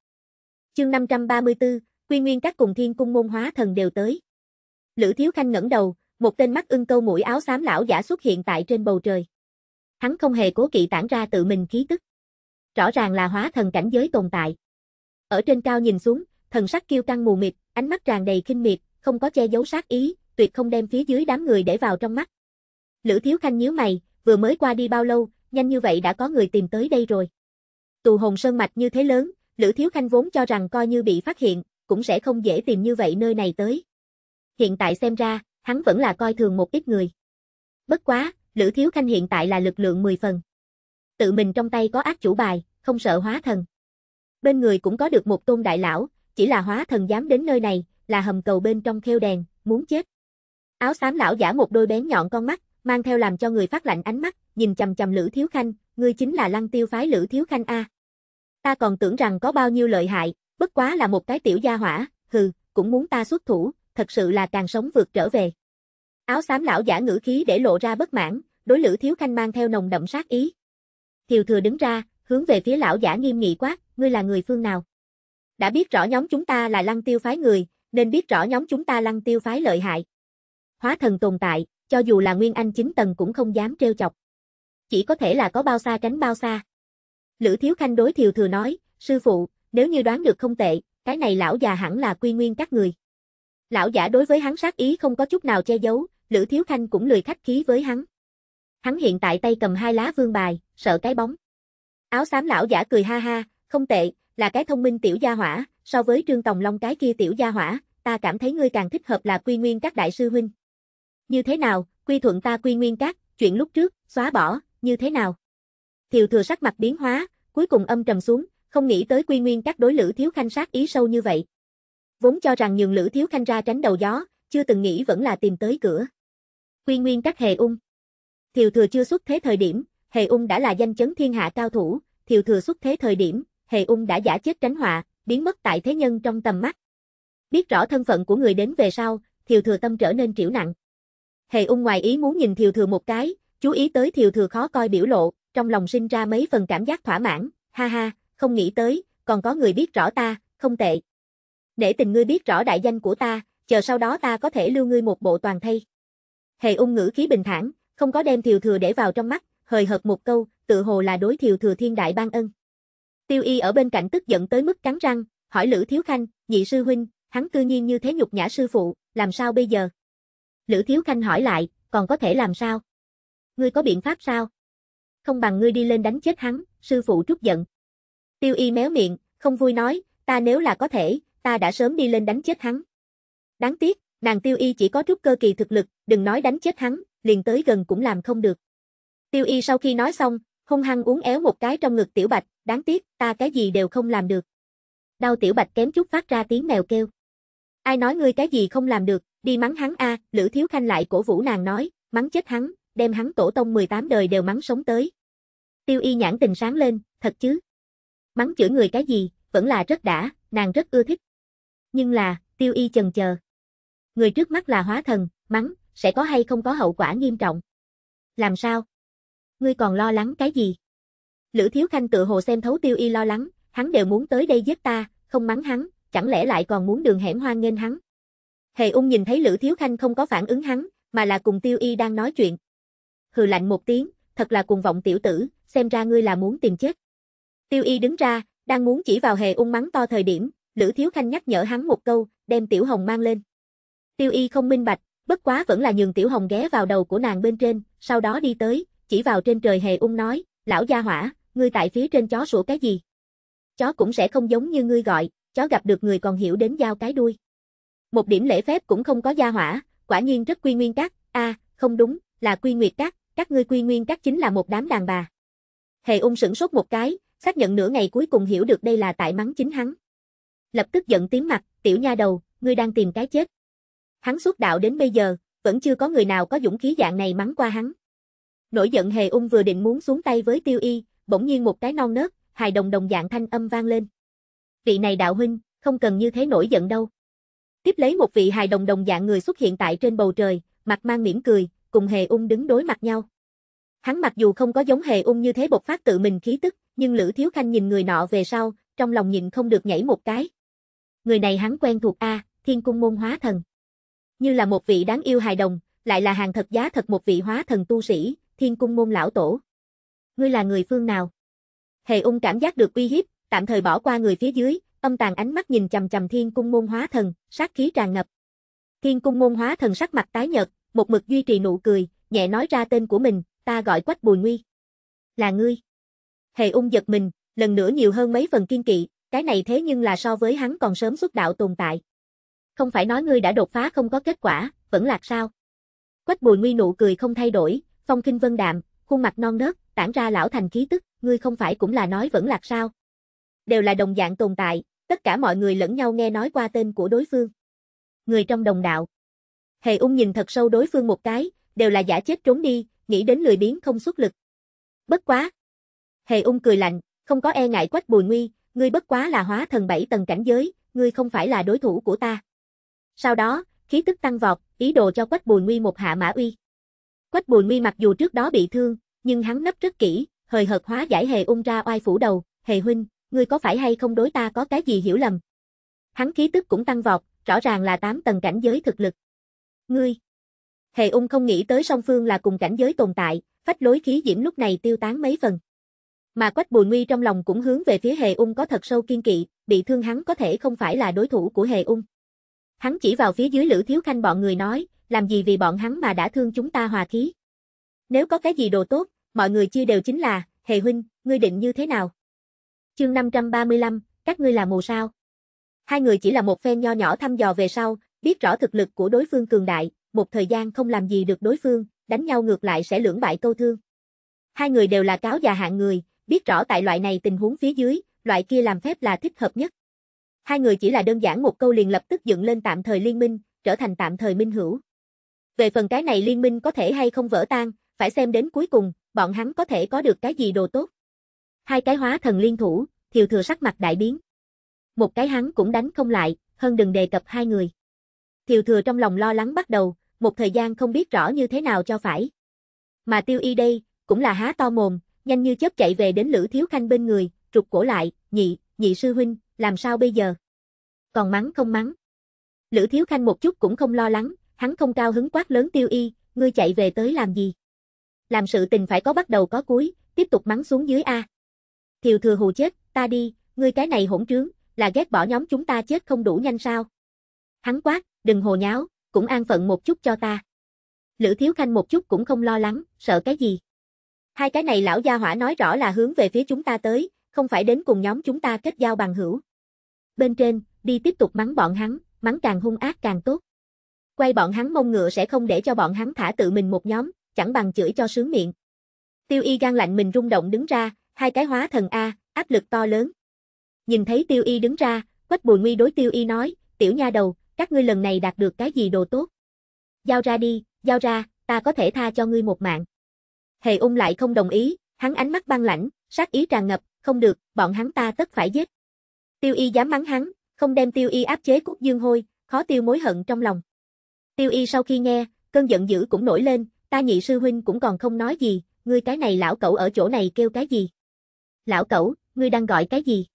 Chương 534, Quy Nguyên các cùng thiên cung môn hóa thần đều tới. Lữ Thiếu Khanh ngẩng đầu, một tên mắt ưng câu mũi áo xám lão giả xuất hiện tại trên bầu trời. Hắn không hề cố kỵ tản ra tự mình khí tức. Rõ ràng là hóa thần cảnh giới tồn tại. Ở trên cao nhìn xuống, thần sắc kiêu căng mù mịt, ánh mắt tràn đầy khinh miệt, không có che giấu sát ý, tuyệt không đem phía dưới đám người để vào trong mắt. Lữ Thiếu Khanh nhíu mày, vừa mới qua đi bao lâu, nhanh như vậy đã có người tìm tới đây rồi. Tù hồn sơn mạch như thế lớn, Lữ Thiếu Khanh vốn cho rằng coi như bị phát hiện, cũng sẽ không dễ tìm như vậy nơi này tới. Hiện tại xem ra, hắn vẫn là coi thường một ít người. Bất quá, Lữ Thiếu Khanh hiện tại là lực lượng 10 phần. Tự mình trong tay có ác chủ bài, không sợ hóa thần. Bên người cũng có được một tôn đại lão, chỉ là hóa thần dám đến nơi này, là hầm cầu bên trong khêu đèn, muốn chết. Áo xám lão giả một đôi bén nhọn con mắt, mang theo làm cho người phát lạnh ánh mắt, nhìn chầm chầm Lữ Thiếu Khanh, ngươi chính là lăng tiêu phái Lữ Thiếu Khanh A. Ta còn tưởng rằng có bao nhiêu lợi hại, bất quá là một cái tiểu gia hỏa, hừ, cũng muốn ta xuất thủ, thật sự là càng sống vượt trở về. Áo xám lão giả ngữ khí để lộ ra bất mãn, đối Lữ Thiếu Khanh mang theo nồng đậm sát ý. Thiều thừa đứng ra, hướng về phía lão giả nghiêm nghị quát, ngươi là người phương nào? Đã biết rõ nhóm chúng ta là lăng tiêu phái người, nên biết rõ nhóm chúng ta lăng tiêu phái lợi hại. Hóa thần tồn tại, cho dù là Nguyên Anh chính tầng cũng không dám trêu chọc. Chỉ có thể là có bao xa tránh bao xa. Lữ Thiếu Khanh đối Thiều Thừa nói, sư phụ, nếu như đoán được không tệ, cái này lão già hẳn là quy nguyên các người. Lão giả đối với hắn sát ý không có chút nào che giấu, Lữ Thiếu Khanh cũng lười khách khí với hắn. Hắn hiện tại tay cầm hai lá vương bài, sợ cái bóng. Áo xám lão giả cười ha ha, không tệ, là cái thông minh tiểu gia hỏa, so với Trương Tòng Long cái kia tiểu gia hỏa, ta cảm thấy ngươi càng thích hợp là quy nguyên các đại sư huynh. Như thế nào, quy thuận ta quy nguyên các, chuyện lúc trước, xóa bỏ, như thế nào? Thiều thừa sắc mặt biến hóa, cuối cùng âm trầm xuống, không nghĩ tới quy nguyên các đối lữ thiếu khanh sát ý sâu như vậy. Vốn cho rằng nhường lữ thiếu khanh ra tránh đầu gió, chưa từng nghĩ vẫn là tìm tới cửa. Quy nguyên các hề ung. Thiều thừa chưa xuất thế thời điểm, hề ung đã là danh chấn thiên hạ cao thủ, thiều thừa xuất thế thời điểm, hề ung đã giả chết tránh họa, biến mất tại thế nhân trong tầm mắt. Biết rõ thân phận của người đến về sau, Thiều Thừa tâm trở nên triểu nặng. Hề ung ngoài ý muốn nhìn Thiều Thừa một cái, chú ý tới Thiều Thừa khó coi biểu lộ, trong lòng sinh ra mấy phần cảm giác thỏa mãn, ha ha, không nghĩ tới, còn có người biết rõ ta, không tệ. Để tình ngươi biết rõ đại danh của ta, chờ sau đó ta có thể lưu ngươi một bộ toàn thay. Hề ung ngữ khí bình thản, không có đem Thiều Thừa để vào trong mắt, hời hợt một câu, tự hồ là đối Thiều Thừa thiên đại ban ân. Tiêu y ở bên cạnh tức giận tới mức cắn răng, hỏi Lữ Thiếu Khanh, nhị sư huynh, hắn cư nhiên như thế nhục nhã sư phụ, làm sao bây giờ? Lữ Thiếu Khanh hỏi lại, còn có thể làm sao? Ngươi có biện pháp sao? Không bằng ngươi đi lên đánh chết hắn, sư phụ trút giận. Tiêu y méo miệng, không vui nói, ta nếu là có thể, ta đã sớm đi lên đánh chết hắn. Đáng tiếc, nàng tiêu y chỉ có trúc cơ kỳ thực lực, đừng nói đánh chết hắn, liền tới gần cũng làm không được. Tiêu y sau khi nói xong, hung hăng uống éo một cái trong ngực tiểu bạch, đáng tiếc, ta cái gì đều không làm được. Đau tiểu bạch kém chút phát ra tiếng mèo kêu. Ai nói ngươi cái gì không làm được, đi mắng hắn a, Lữ Thiếu Khanh lại cổ vũ nàng nói, mắng chết hắn, đem hắn tổ tông 18 đời đều mắng sống tới. Tiêu y nhãn tình sáng lên, thật chứ. Mắng chửi người cái gì, vẫn là rất đã, nàng rất ưa thích. Nhưng là, tiêu y chần chờ. Người trước mắt là hóa thần, mắng, sẽ có hay không có hậu quả nghiêm trọng. Làm sao? ngươi còn lo lắng cái gì? Lữ Thiếu Khanh tự hồ xem thấu tiêu y lo lắng, hắn đều muốn tới đây giết ta, không mắng hắn, chẳng lẽ lại còn muốn đường hẻm hoang nghênh hắn? Hề ung nhìn thấy Lữ Thiếu Khanh không có phản ứng hắn, mà là cùng tiêu y đang nói chuyện. Hừ lạnh một tiếng, thật là cuồng vọng tiểu tử, xem ra ngươi là muốn tìm chết. Tiêu y đứng ra, đang muốn chỉ vào hề ung mắng to thời điểm, Lữ Thiếu Khanh nhắc nhở hắn một câu, đem Tiểu Hồng mang lên. Tiêu y không minh bạch, bất quá vẫn là nhường Tiểu Hồng ghé vào đầu của nàng bên trên, sau đó đi tới, chỉ vào trên trời hề ung nói, lão gia hỏa, ngươi tại phía trên chó sủa cái gì? Chó cũng sẽ không giống như ngươi gọi, chó gặp được người còn hiểu đến giao cái đuôi. Một điểm lễ phép cũng không có gia hỏa, quả nhiên rất quy nguyên các, a, à, không đúng, là quy nguyệt các, các ngươi quy nguyên các chính là một đám đàn bà. Hề ung sửng sốt một cái, xác nhận nửa ngày cuối cùng hiểu được đây là tại mắng chính hắn. Lập tức giận tím mặt, tiểu nha đầu, ngươi đang tìm cái chết. Hắn suốt đạo đến bây giờ, vẫn chưa có người nào có dũng khí dạng này mắng qua hắn. Nổi giận hề ung vừa định muốn xuống tay với tiêu y, bỗng nhiên một cái non nớt, hài đồng đồng dạng thanh âm vang lên. Vị này đạo huynh, không cần như thế nổi giận đâu. Tiếp lấy một vị hài đồng đồng dạng người xuất hiện tại trên bầu trời, mặt mang mỉm cười, cùng hề ung đứng đối mặt nhau. Hắn mặc dù không có giống hề ung như thế bộc phát tự mình khí tức, nhưng Lữ Thiếu Khanh nhìn người nọ về sau, trong lòng nhìn không được nhảy một cái. Người này hắn quen thuộc A, thiên cung môn hóa thần. Như là một vị đáng yêu hài đồng, lại là hàng thật giá thật một vị hóa thần tu sĩ, thiên cung môn lão tổ. Ngươi là người phương nào? Hề ung cảm giác được uy hiếp, tạm thời bỏ qua người phía dưới, âm tàn ánh mắt nhìn chầm chầm thiên cung môn hóa thần, sát khí tràn ngập. Thiên cung môn hóa thần sắc mặt tái nhợt, một mực duy trì nụ cười, nhẹ nói ra tên của mình, ta gọi quách bùi nguy. Là ngươi. Hề ung giật mình, lần nữa nhiều hơn mấy phần kiên kỵ, cái này thế nhưng là so với hắn còn sớm xuất đạo tồn tại. Không phải nói ngươi đã đột phá không có kết quả, vẫn lạc sao? Quách bùi nguy nụ cười không thay đổi, phong khinh vân đạm, khuôn mặt non nớt, tản ra lão thành khí tức, ngươi không phải cũng là nói vẫn lạc sao? Đều là đồng dạng tồn tại, tất cả mọi người lẫn nhau nghe nói qua tên của đối phương. Người trong đồng đạo. Hề ung nhìn thật sâu đối phương một cái, đều là giả chết trốn đi, nghĩ đến lười biến không xuất lực. Bất quá. Hề ung cười lạnh, không có e ngại quách bùi nguy, ngươi bất quá là hóa thần bảy tầng cảnh giới, ngươi không phải là đối thủ của ta. Sau đó, khí tức tăng vọt, ý đồ cho quách bùi nguy một hạ mã uy. Quách Bùi Mi mặc dù trước đó bị thương, nhưng hắn nấp rất kỹ, hời hợt hóa giải hề ung ra oai phủ đầu, "Hề huynh, ngươi có phải hay không đối ta có cái gì hiểu lầm?" Hắn khí tức cũng tăng vọt, rõ ràng là tám tầng cảnh giới thực lực. "Ngươi?" Hề ung không nghĩ tới song phương là cùng cảnh giới tồn tại, phách lối khí diễm lúc này tiêu tán mấy phần. Mà Quách Bùi Nguy trong lòng cũng hướng về phía Hề Ung có thật sâu kiên kỵ, bị thương hắn có thể không phải là đối thủ của Hề Ung. Hắn chỉ vào phía dưới Lữ Thiếu Khanh bọn người nói, làm gì vì bọn hắn mà đã thương chúng ta hòa khí. Nếu có cái gì đồ tốt, mọi người chia đều chính là, hề huynh, ngươi định như thế nào? Chương 535, các ngươi là mù sao? Hai người chỉ là một phen nho nhỏ thăm dò về sau, biết rõ thực lực của đối phương cường đại, một thời gian không làm gì được đối phương, đánh nhau ngược lại sẽ lưỡng bại câu thương. Hai người đều là cáo già hạng người, biết rõ tại loại này tình huống phía dưới, loại kia làm phép là thích hợp nhất. Hai người chỉ là đơn giản một câu liền lập tức dựng lên tạm thời liên minh, trở thành tạm thời minh hữu. Về phần cái này liên minh có thể hay không vỡ tan, phải xem đến cuối cùng, bọn hắn có thể có được cái gì đồ tốt. Hai cái hóa thần liên thủ, thiều thừa sắc mặt đại biến. Một cái hắn cũng đánh không lại, hơn đừng đề cập hai người. Thiều thừa trong lòng lo lắng bắt đầu, một thời gian không biết rõ như thế nào cho phải. Mà tiêu y đây, cũng là há to mồm, nhanh như chớp chạy về đến Lữ Thiếu Khanh bên người, trục cổ lại, nhị, nhị sư huynh, làm sao bây giờ? Còn mắng không mắng. Lữ Thiếu Khanh một chút cũng không lo lắng, hắn không cao hứng quát lớn tiêu y, ngươi chạy về tới làm gì? Làm sự tình phải có bắt đầu có cuối, tiếp tục mắng xuống dưới A. Thiều thừa hù chết, ta đi, ngươi cái này hỗn trướng, là ghét bỏ nhóm chúng ta chết không đủ nhanh sao? Hắn quát, đừng hồ nháo, cũng an phận một chút cho ta. Lữ Thiếu Khanh một chút cũng không lo lắng, sợ cái gì? Hai cái này lão gia hỏa nói rõ là hướng về phía chúng ta tới, không phải đến cùng nhóm chúng ta kết giao bằng hữu. Bên trên, đi tiếp tục mắng bọn hắn, mắng càng hung ác càng tốt quay bọn hắn mông ngựa sẽ không để cho bọn hắn thả tự mình một nhóm, chẳng bằng chửi cho sướng miệng. Tiêu y gan lạnh mình rung động đứng ra, hai cái hóa thần A, áp lực to lớn. Nhìn thấy tiêu y đứng ra, quách bùi nguy đối tiêu y nói, tiểu nha đầu, các ngươi lần này đạt được cái gì đồ tốt. Giao ra đi, giao ra, ta có thể tha cho ngươi một mạng. Hề ung lại không đồng ý, hắn ánh mắt băng lãnh, sát ý tràn ngập, không được, bọn hắn ta tất phải giết. Tiêu y dám mắng hắn, không đem tiêu y áp chế cút dương hôi, khó tiêu mối hận trong lòng. Tiêu y sau khi nghe, cơn giận dữ cũng nổi lên, ta nhị sư huynh cũng còn không nói gì, ngươi cái này lão cẩu ở chỗ này kêu cái gì? Lão cẩu, ngươi đang gọi cái gì?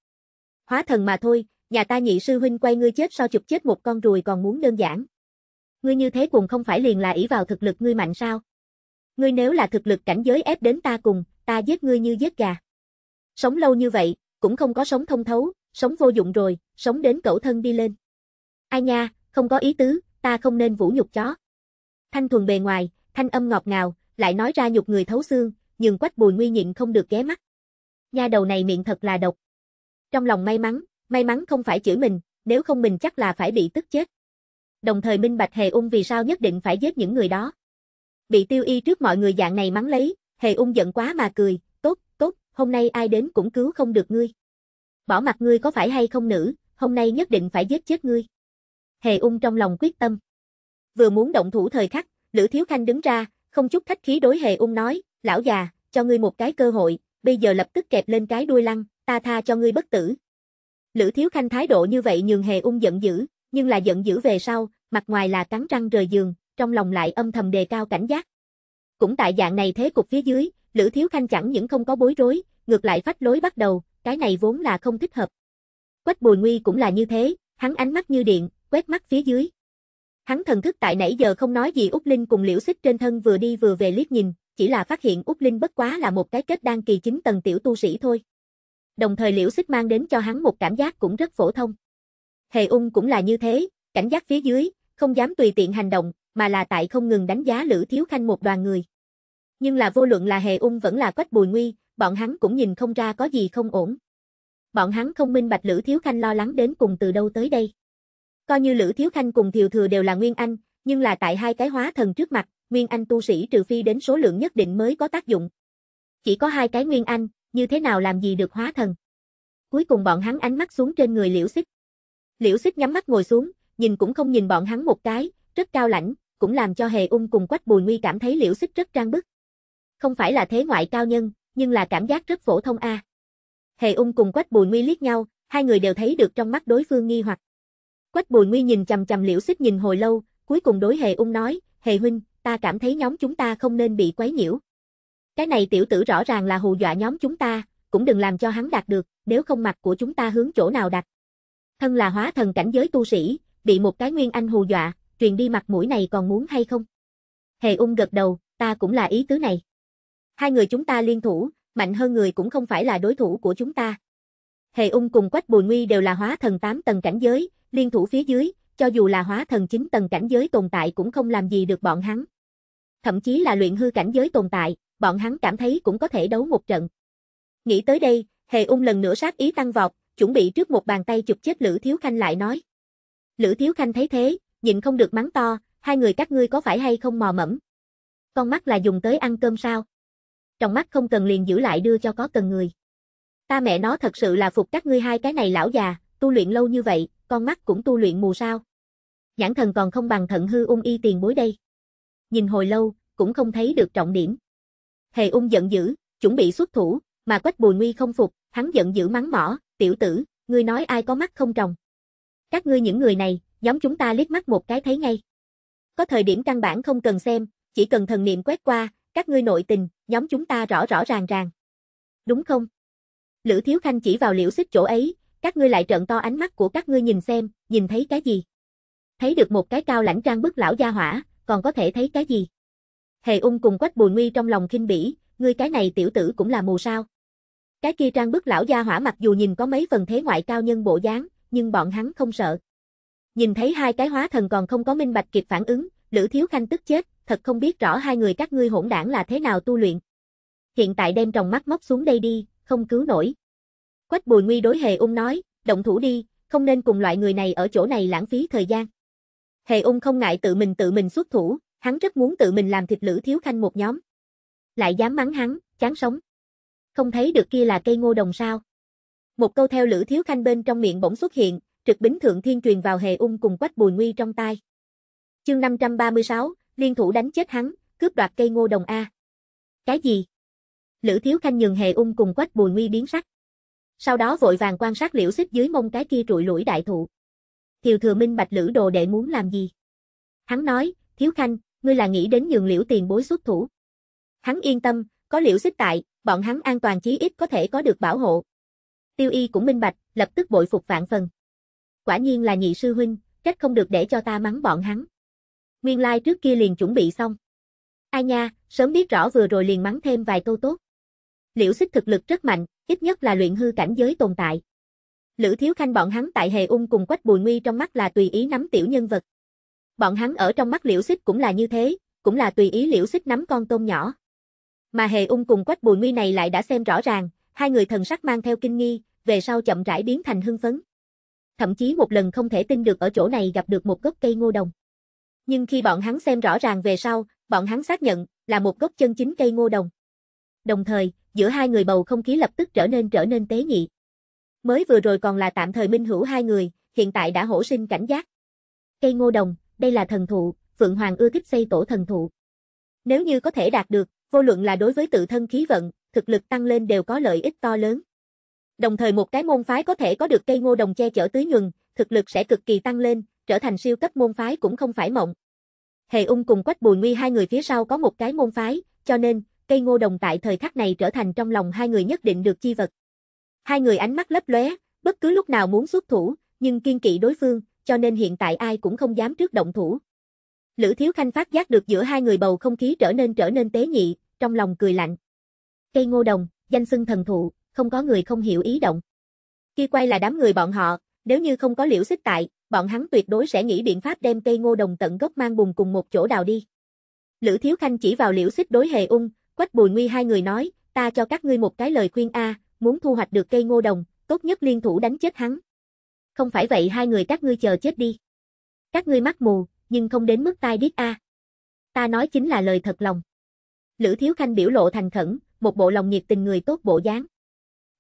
Hóa thần mà thôi, nhà ta nhị sư huynh quay ngươi chết sau chụp chết một con ruồi còn muốn đơn giản. Ngươi như thế cùng không phải liền là ý vào thực lực ngươi mạnh sao? Ngươi nếu là thực lực cảnh giới ép đến ta cùng, ta giết ngươi như giết gà. Sống lâu như vậy, cũng không có sống thông thấu, sống vô dụng rồi, sống đến cẩu thân đi lên. Ai nha, không có ý tứ, ta không nên vũ nhục chó. Thanh thuần bề ngoài, thanh âm ngọt ngào, lại nói ra nhục người thấu xương, nhưng quách bùi nguy nhịn không được ghé mắt. Nha đầu này miệng thật là độc. Trong lòng may mắn, may mắn không phải chửi mình, nếu không mình chắc là phải bị tức chết. Đồng thời minh bạch hề ung vì sao nhất định phải giết những người đó. Bị tiêu y trước mọi người dạng này mắng lấy, hề ung giận quá mà cười, tốt, tốt, hôm nay ai đến cũng cứu không được ngươi. Bỏ mặt ngươi có phải hay không nữ, hôm nay nhất định phải giết chết ngươi. Hề Ung trong lòng quyết tâm. Vừa muốn động thủ thời khắc, Lữ Thiếu Khanh đứng ra, không chút khách khí đối Hề Ung nói, lão già, cho ngươi một cái cơ hội, bây giờ lập tức kẹp lên cái đuôi lăn, ta tha cho ngươi bất tử. Lữ Thiếu Khanh thái độ như vậy nhường Hề Ung giận dữ, nhưng là giận dữ về sau, mặt ngoài là cắn răng rời giường, trong lòng lại âm thầm đề cao cảnh giác. Cũng tại dạng này thế cục phía dưới, Lữ Thiếu Khanh chẳng những không có bối rối, ngược lại phách lối bắt đầu, cái này vốn là không thích hợp. Quách Bùi Nguy cũng là như thế, hắn ánh mắt như điện, quét mắt phía dưới. Hắn thần thức tại nãy giờ không nói gì Úc Linh cùng liễu xích trên thân vừa đi vừa về liếc nhìn, chỉ là phát hiện Úc Linh bất quá là một cái kết đan kỳ chính tầng tiểu tu sĩ thôi. Đồng thời liễu xích mang đến cho hắn một cảm giác cũng rất phổ thông. Hề ung cũng là như thế, cảnh giác phía dưới, không dám tùy tiện hành động, mà là tại không ngừng đánh giá Lữ Thiếu Khanh một đoàn người. Nhưng là vô luận là Hề Ung vẫn là Quách Bùi Nguy, bọn hắn cũng nhìn không ra có gì không ổn. Bọn hắn không minh bạch Lữ Thiếu Khanh lo lắng đến cùng từ đâu tới đây. Coi như Lữ Thiếu Khanh cùng Thiều Thừa đều là Nguyên Anh, nhưng là tại hai cái hóa thần trước mặt, Nguyên Anh tu sĩ trừ phi đến số lượng nhất định mới có tác dụng. Chỉ có hai cái Nguyên Anh, như thế nào làm gì được hóa thần. Cuối cùng bọn hắn ánh mắt xuống trên người Liễu Xích. Liễu Xích nhắm mắt ngồi xuống, nhìn cũng không nhìn bọn hắn một cái, rất cao lãnh, cũng làm cho Hề Ung cùng Quách Bùi Nguy cảm thấy Liễu Xích rất trang bức. Không phải là thế ngoại cao nhân, nhưng là cảm giác rất phổ thông a. À. Hề Ung cùng Quách Bùi Nguy liếc nhau, hai người đều thấy được trong mắt đối phương nghi hoặc. Quách Bùi Nguy nhìn chầm chầm liễu xích nhìn hồi lâu, cuối cùng đối Hề Ung nói, Hề Huynh, ta cảm thấy nhóm chúng ta không nên bị quấy nhiễu. Cái này tiểu tử rõ ràng là hù dọa nhóm chúng ta, cũng đừng làm cho hắn đạt được, nếu không mặt của chúng ta hướng chỗ nào đặt. Thân là hóa thần cảnh giới tu sĩ, bị một cái nguyên anh hù dọa, truyền đi mặt mũi này còn muốn hay không? Hề ung gật đầu, ta cũng là ý tứ này. Hai người chúng ta liên thủ, mạnh hơn người cũng không phải là đối thủ của chúng ta. Hề ung cùng Quách Bùi Nguy đều là hóa thần 8 tầng cảnh giới, liên thủ phía dưới, cho dù là hóa thần chính tầng cảnh giới tồn tại cũng không làm gì được bọn hắn. Thậm chí là luyện hư cảnh giới tồn tại, bọn hắn cảm thấy cũng có thể đấu một trận. Nghĩ tới đây, Hề Ung lần nữa sát ý tăng vọt, chuẩn bị trước một bàn tay chụp chết Lữ Thiếu Khanh lại nói. Lữ Thiếu Khanh thấy thế, nhìn không được mắng to, hai người các ngươi có phải hay không mò mẫm? Con mắt là dùng tới ăn cơm sao? Trong mắt không cần liền giữ lại đưa cho có cần người. Ta mẹ nó thật sự là phục các ngươi hai cái này lão già, Tu luyện lâu như vậy, con mắt cũng tu luyện mù sao. Nhãn thần còn không bằng thận hư ung y tiền bối đây. Nhìn hồi lâu, cũng không thấy được trọng điểm. Hề ung giận dữ, chuẩn bị xuất thủ, mà quách bùi nguy không phục, hắn giận dữ mắng mỏ, tiểu tử, ngươi nói ai có mắt không trồng. Các ngươi những người này, giống chúng ta liếc mắt một cái thấy ngay. Có thời điểm căn bản không cần xem, chỉ cần thần niệm quét qua, các ngươi nội tình, nhóm chúng ta rõ rõ ràng ràng. Đúng không? Lữ Thiếu Khanh chỉ vào liễu xích chỗ ấy, các ngươi lại trợn to ánh mắt của các ngươi nhìn xem, nhìn thấy cái gì? Thấy được một cái cao lãnh trang bức lão gia hỏa, còn có thể thấy cái gì? Hề ung cùng quách bùi nguy trong lòng kinh bỉ, ngươi cái này tiểu tử cũng là mù sao. Cái kia trang bức lão gia hỏa mặc dù nhìn có mấy phần thế ngoại cao nhân bộ dáng, nhưng bọn hắn không sợ. Nhìn thấy hai cái hóa thần còn không có minh bạch kịp phản ứng, Lữ Thiếu Khanh tức chết, thật không biết rõ hai người các ngươi hỗn đảng là thế nào tu luyện. Hiện tại đem trong mắt móc xuống đây đi, không cứu nổi. Quách Bùi Nguy đối Hề Ung nói, động thủ đi, không nên cùng loại người này ở chỗ này lãng phí thời gian. Hề Ung không ngại tự mình tự mình xuất thủ, hắn rất muốn tự mình làm thịt Lữ Thiếu Khanh một nhóm. Lại dám mắng hắn, chán sống. Không thấy được kia là cây ngô đồng sao? Một câu theo Lữ Thiếu Khanh bên trong miệng bỗng xuất hiện, trực bính thượng thiên truyền vào Hề Ung cùng Quách Bùi Nguy trong tai. Chương 536, liên thủ đánh chết hắn, cướp đoạt cây ngô đồng a. Cái gì? Lữ Thiếu Khanh nhường Hề Ung cùng Quách Bùi Nguy biến sắc sau đó vội vàng quan sát liễu xích dưới mông cái kia trụi lũi đại thụ. thiều thừa minh bạch lữ đồ đệ muốn làm gì? Hắn nói, thiếu khanh, ngươi là nghĩ đến nhường liễu tiền bối xuất thủ. Hắn yên tâm, có liễu xích tại, bọn hắn an toàn chí ít có thể có được bảo hộ. Tiêu y cũng minh bạch, lập tức bội phục vạn phần. Quả nhiên là nhị sư huynh, trách không được để cho ta mắng bọn hắn. Nguyên lai trước kia liền chuẩn bị xong. Ai nha, sớm biết rõ vừa rồi liền mắng thêm vài câu tốt. Liễu xích thực lực rất mạnh, ít nhất là luyện hư cảnh giới tồn tại. Lữ Thiếu Khanh bọn hắn tại Hề Ung cùng Quách Bùi Nguy trong mắt là tùy ý nắm tiểu nhân vật. Bọn hắn ở trong mắt Liễu Xích cũng là như thế, cũng là tùy ý Liễu Xích nắm con tôm nhỏ. Mà Hề Ung cùng Quách Bùi Nguy này lại đã xem rõ ràng, hai người thần sắc mang theo kinh nghi, về sau chậm rãi biến thành hưng phấn. Thậm chí một lần không thể tin được ở chỗ này gặp được một gốc cây ngô đồng. Nhưng khi bọn hắn xem rõ ràng về sau, bọn hắn xác nhận là một gốc chân chính cây ngô đồng. Đồng thời, giữa hai người bầu không khí lập tức trở nên trở nên tế nhị. Mới vừa rồi còn là tạm thời minh hữu hai người, hiện tại đã hổ sinh cảnh giác. Cây ngô đồng, đây là thần thụ, Phượng Hoàng ưa thích xây tổ thần thụ. Nếu như có thể đạt được, vô luận là đối với tự thân khí vận, thực lực tăng lên đều có lợi ích to lớn. Đồng thời một cái môn phái có thể có được cây ngô đồng che chở tưới nhuần, thực lực sẽ cực kỳ tăng lên, trở thành siêu cấp môn phái cũng không phải mộng. Hề ung cùng quách bùi nguy hai người phía sau có một cái môn phái, cho nên, cây ngô đồng tại thời khắc này trở thành trong lòng hai người nhất định được chi vật. Hai người ánh mắt lấp lóe, bất cứ lúc nào muốn xuất thủ, nhưng kiên kỵ đối phương, cho nên hiện tại ai cũng không dám trước động thủ. Lữ Thiếu Khanh phát giác được giữa hai người bầu không khí trở nên trở nên tế nhị, trong lòng cười lạnh. Cây ngô đồng, danh xưng thần thụ, không có người không hiểu ý động. Khi quay là đám người bọn họ, nếu như không có liễu xích tại, bọn hắn tuyệt đối sẽ nghĩ biện pháp đem cây ngô đồng tận gốc mang bùng cùng một chỗ đào đi. Lữ Thiếu Khanh chỉ vào liễu xích đối hề ung, Quách Bùi Nguy hai người nói, ta cho các ngươi một cái lời khuyên a, muốn thu hoạch được cây ngô đồng, tốt nhất liên thủ đánh chết hắn. Không phải vậy hai người các ngươi chờ chết đi. Các ngươi mắt mù, nhưng không đến mức tai điếc a. Ta nói chính là lời thật lòng. Lữ Thiếu Khanh biểu lộ thành khẩn, một bộ lòng nhiệt tình người tốt bộ dáng.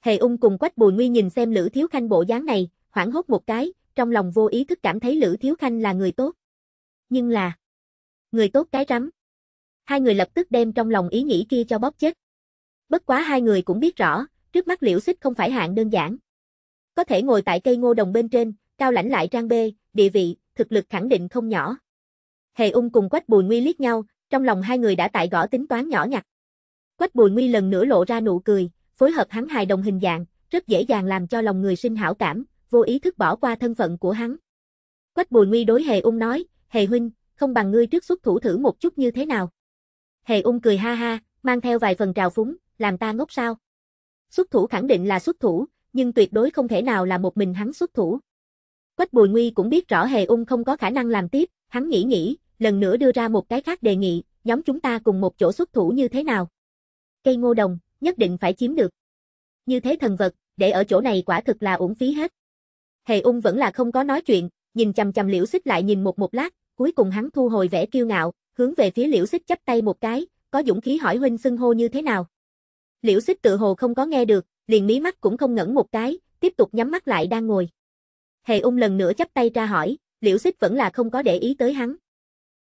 Hề Ung cùng Quách Bùi Nguy nhìn xem Lữ Thiếu Khanh bộ dáng này, hoảng hốt một cái, trong lòng vô ý thức cảm thấy Lữ Thiếu Khanh là người tốt. Nhưng là, người tốt cái rắm hai người lập tức đem trong lòng ý nghĩ kia cho bóp chết. Bất quá hai người cũng biết rõ, trước mắt liễu xích không phải hạng đơn giản. Có thể ngồi tại cây ngô đồng bên trên, cao lãnh lại trang bê, địa vị, thực lực khẳng định không nhỏ. Hề ung cùng quách bùi nguy liếc nhau, trong lòng hai người đã tại gõ tính toán nhỏ nhặt. Quách bùi nguy lần nữa lộ ra nụ cười, phối hợp hắn hài đồng hình dạng, rất dễ dàng làm cho lòng người sinh hảo cảm, vô ý thức bỏ qua thân phận của hắn. Quách bùi nguy đối hề ung nói, hề huynh, không bằng ngươi trước xuất thủ thử một chút như thế nào. Hề ung cười ha ha, mang theo vài phần trào phúng, làm ta ngốc sao? Xuất thủ khẳng định là xuất thủ, nhưng tuyệt đối không thể nào là một mình hắn xuất thủ. Quách Bùi Nguy cũng biết rõ Hề Ung không có khả năng làm tiếp, hắn nghĩ nghĩ, lần nữa đưa ra một cái khác đề nghị, nhóm chúng ta cùng một chỗ xuất thủ như thế nào? Cây ngô đồng, nhất định phải chiếm được. Như thế thần vật, để ở chỗ này quả thực là uổng phí hết. Hề Ung vẫn là không có nói chuyện, nhìn chằm chằm Liễu Xích lại nhìn một một lát, cuối cùng hắn thu hồi vẻ kiêu ngạo, hướng về phía liễu xích chắp tay một cái, có dũng khí hỏi huynh xưng hô như thế nào. Liễu xích tự hồ không có nghe được, liền mí mắt cũng không ngẩn một cái, tiếp tục nhắm mắt lại đang ngồi. Hề ung lần nữa chắp tay ra hỏi, liễu xích vẫn là không có để ý tới hắn.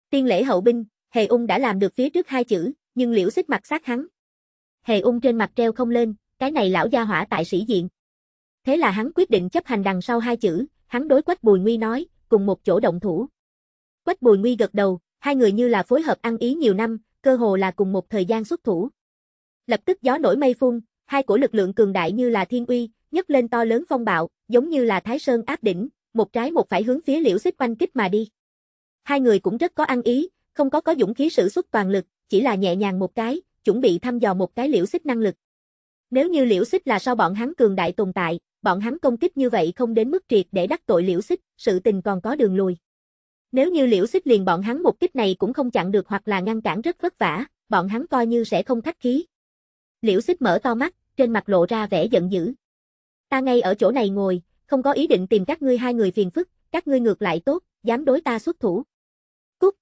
Tiên lễ hậu binh, hề ung đã làm được phía trước hai chữ, nhưng liễu xích mặt sát hắn. Hề ung trên mặt treo không lên, cái này lão gia hỏa tại sĩ diện. Thế là hắn quyết định chấp hành đằng sau hai chữ, hắn đối quách bùi nguy nói, cùng một chỗ động thủ. Quách bùi nguy gật đầu, Hai người như là phối hợp ăn ý nhiều năm, cơ hồ là cùng một thời gian xuất thủ. Lập tức gió nổi mây phun, hai cổ lực lượng cường đại như là thiên uy, nhấc lên to lớn phong bạo, giống như là Thái Sơn áp đỉnh, một trái một phải hướng phía Liễu Xích quanh kích mà đi. Hai người cũng rất có ăn ý, không có có dũng khí sử xuất toàn lực, chỉ là nhẹ nhàng một cái, chuẩn bị thăm dò một cái Liễu Xích năng lực. Nếu như Liễu Xích là sau bọn hắn cường đại tồn tại, bọn hắn công kích như vậy không đến mức triệt để đắc tội Liễu Xích, sự tình còn có đường lùi. Nếu như liễu xích liền bọn hắn một kích này cũng không chặn được hoặc là ngăn cản rất vất vả, bọn hắn coi như sẽ không khách khí. Liễu xích mở to mắt, trên mặt lộ ra vẻ giận dữ. Ta ngay ở chỗ này ngồi, không có ý định tìm các ngươi hai người phiền phức, các ngươi ngược lại tốt, dám đối ta xuất thủ. Cút!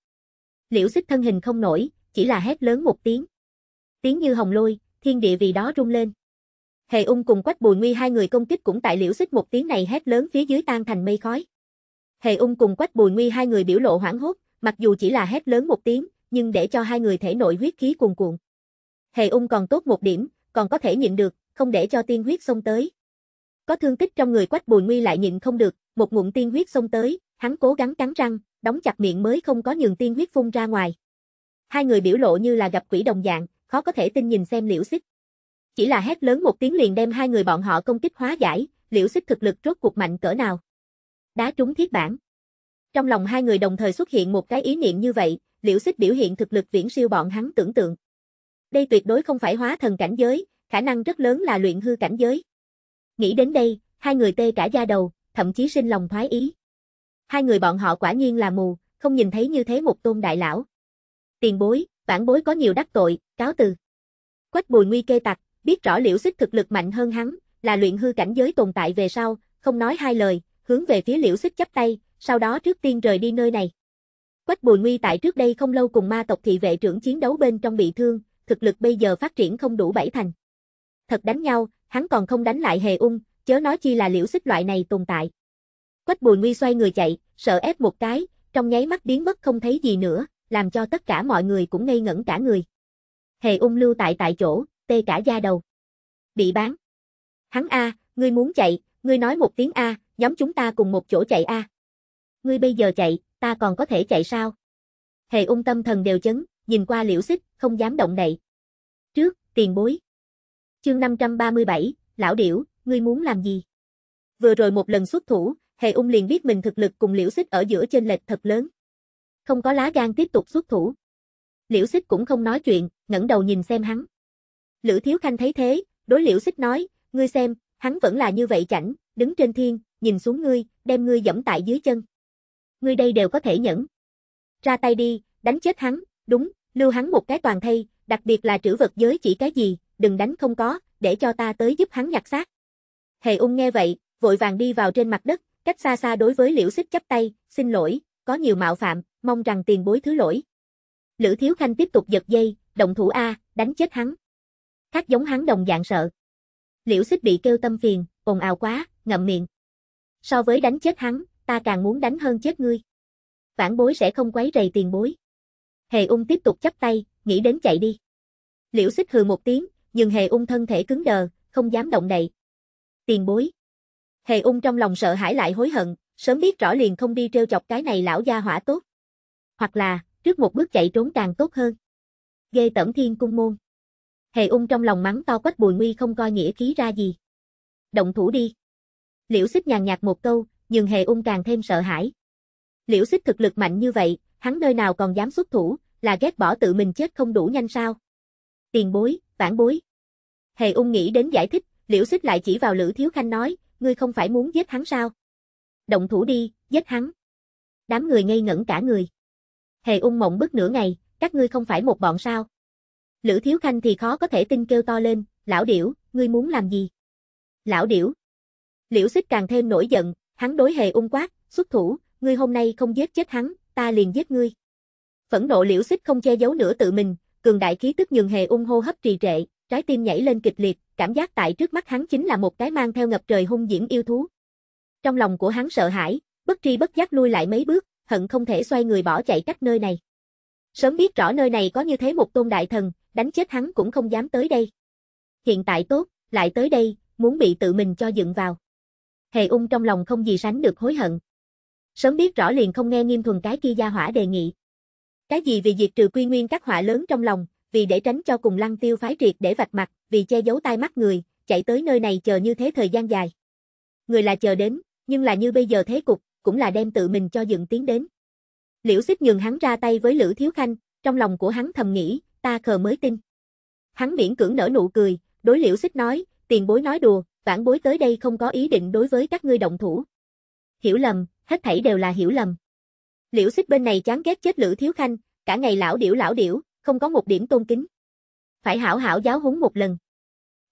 Liễu xích thân hình không nổi, chỉ là hét lớn một tiếng. Tiếng như hồng lôi, thiên địa vì đó rung lên. Hề ung cùng quách bùi nguy hai người công kích cũng tại liễu xích một tiếng này hét lớn phía dưới tan thành mây khói. Hề ung cùng quách bùi nguy hai người biểu lộ hoảng hốt, mặc dù chỉ là hét lớn một tiếng, nhưng để cho hai người thể nội huyết khí cuồn cuộn. Hề ung còn tốt một điểm, còn có thể nhịn được, không để cho tiên huyết xông tới. Có thương tích trong người quách bùi nguy lại nhịn không được, một ngụm tiên huyết xông tới, hắn cố gắng cắn răng, đóng chặt miệng mới không có nhường tiên huyết phun ra ngoài. Hai người biểu lộ như là gặp quỷ đồng dạng, khó có thể tin nhìn xem liễu xích. Chỉ là hét lớn một tiếng liền đem hai người bọn họ công kích hóa giải, liễu xích thực lực rốt cuộc mạnh cỡ nào đá trúng thiết bản. Trong lòng hai người đồng thời xuất hiện một cái ý niệm như vậy, liễu xích biểu hiện thực lực viễn siêu bọn hắn tưởng tượng. Đây tuyệt đối không phải hóa thần cảnh giới, khả năng rất lớn là luyện hư cảnh giới. Nghĩ đến đây, hai người tê cả da đầu, thậm chí sinh lòng thoái ý. Hai người bọn họ quả nhiên là mù, không nhìn thấy như thế một tôn đại lão. Tiền bối, bản bối có nhiều đắc tội, cáo từ. Quách bùi nguy kê tặc, biết rõ liễu xích thực lực mạnh hơn hắn, là luyện hư cảnh giới tồn tại về sau, không nói hai lời, hướng về phía liễu xích chắp tay, sau đó trước tiên rời đi nơi này. Quách Bùi Nguy tại trước đây không lâu cùng ma tộc thị vệ trưởng chiến đấu bên trong bị thương, thực lực bây giờ phát triển không đủ bảy thành. Thật đánh nhau, hắn còn không đánh lại hề ung, chớ nói chi là liễu xích loại này tồn tại. Quách Bùi Nguy xoay người chạy, sợ ép một cái, trong nháy mắt biến mất không thấy gì nữa, làm cho tất cả mọi người cũng ngây ngẩn cả người. Hề ung lưu tại tại chỗ, tê cả da đầu. Bị bán. Hắn A, ngươi muốn chạy, ngươi nói một tiếng A, nhóm chúng ta cùng một chỗ chạy a. À. Ngươi bây giờ chạy, ta còn có thể chạy sao? Hề ung tâm thần đều chấn, nhìn qua liễu xích, không dám động đậy. Trước, tiền bối. Chương 537, lão điểu, ngươi muốn làm gì? Vừa rồi một lần xuất thủ, hề ung liền biết mình thực lực cùng liễu xích ở giữa trên lệch thật lớn. Không có lá gan tiếp tục xuất thủ. Liễu xích cũng không nói chuyện, ngẩng đầu nhìn xem hắn. Lữ Thiếu Khanh thấy thế, đối liễu xích nói, ngươi xem, hắn vẫn là như vậy chảnh, đứng trên thiên, nhìn xuống ngươi, đem ngươi dẫm tại dưới chân. Ngươi đây đều có thể nhẫn. Ra tay đi, đánh chết hắn, đúng, lưu hắn một cái toàn thây, đặc biệt là trữ vật giới chỉ cái gì, đừng đánh không có, để cho ta tới giúp hắn nhặt xác. Hề ung nghe vậy, vội vàng đi vào trên mặt đất, cách xa xa đối với liễu xích chắp tay, xin lỗi, có nhiều mạo phạm, mong rằng tiền bối thứ lỗi. Lữ Thiếu Khanh tiếp tục giật dây, động thủ A, đánh chết hắn. Khác giống hắn đồng dạng sợ. Liễu xích bị kêu tâm phiền, ồn ào quá, ngậm miệng. So với đánh chết hắn, ta càng muốn đánh hơn chết ngươi. Vãn bối sẽ không quấy rầy tiền bối. Hề ung tiếp tục chắp tay, nghĩ đến chạy đi. Liễu xích hừ một tiếng, nhưng hề ung thân thể cứng đờ, không dám động đậy. Tiền bối. Hề ung trong lòng sợ hãi lại hối hận, sớm biết rõ liền không đi trêu chọc cái này lão gia hỏa tốt. Hoặc là, trước một bước chạy trốn càng tốt hơn. Ghê tẩm thiên cung môn. Hề ung trong lòng mắng to quách bùi nguy không coi nghĩa khí ra gì. Động thủ đi. Liễu xích nhàn nhạt một câu, nhưng hề ung càng thêm sợ hãi. Liễu xích thực lực mạnh như vậy, hắn nơi nào còn dám xuất thủ, là ghét bỏ tự mình chết không đủ nhanh sao. Tiền bối, vãn bối. Hề ung nghĩ đến giải thích, liễu xích lại chỉ vào Lữ Thiếu Khanh nói, ngươi không phải muốn giết hắn sao? Động thủ đi, giết hắn. Đám người ngây ngẩn cả người. Hề ung mộng bức nửa ngày, các ngươi không phải một bọn sao? Lữ Thiếu Khanh thì khó có thể tin kêu to lên, lão điểu, ngươi muốn làm gì? Lão điểu, Liễu xích càng thêm nổi giận, hắn đối hề ung quát, xuất thủ, ngươi hôm nay không giết chết hắn, ta liền giết ngươi. Phẫn nộ liễu xích không che giấu nữa tự mình, cường đại khí tức nhường hề ung hô hấp trì trệ, trái tim nhảy lên kịch liệt, cảm giác tại trước mắt hắn chính là một cái mang theo ngập trời hung diễm yêu thú. Trong lòng của hắn sợ hãi, bất tri bất giác lui lại mấy bước, hận không thể xoay người bỏ chạy cách nơi này. Sớm biết rõ nơi này có như thế một tôn đại thần, đánh chết hắn cũng không dám tới đây. Hiện tại tốt, lại tới đây, muốn bị tự mình cho dựng vào. Hề ung trong lòng không gì sánh được hối hận. Sớm biết rõ liền không nghe nghiêm thuần cái kia gia hỏa đề nghị. Cái gì vì diệt trừ quy nguyên các hỏa lớn trong lòng, vì để tránh cho cùng lăng tiêu phái triệt để vạch mặt, vì che giấu tai mắt người, chạy tới nơi này chờ như thế thời gian dài. Người là chờ đến, nhưng là như bây giờ thế cục, cũng là đem tự mình cho dựng tiến đến. Liễu xích nhường hắn ra tay với Lữ Thiếu Khanh, trong lòng của hắn thầm nghĩ, ta khờ mới tin. Hắn miễn cưỡng nở nụ cười, đối liễu xích nói, tiền bối nói đùa, vãn bối tới đây không có ý định đối với các ngươi động thủ. Hiểu lầm, hết thảy đều là hiểu lầm. Liễu xích bên này chán ghét chết Lữ Thiếu Khanh, cả ngày lão điểu lão điểu, không có một điểm tôn kính. Phải hảo hảo giáo huấn một lần.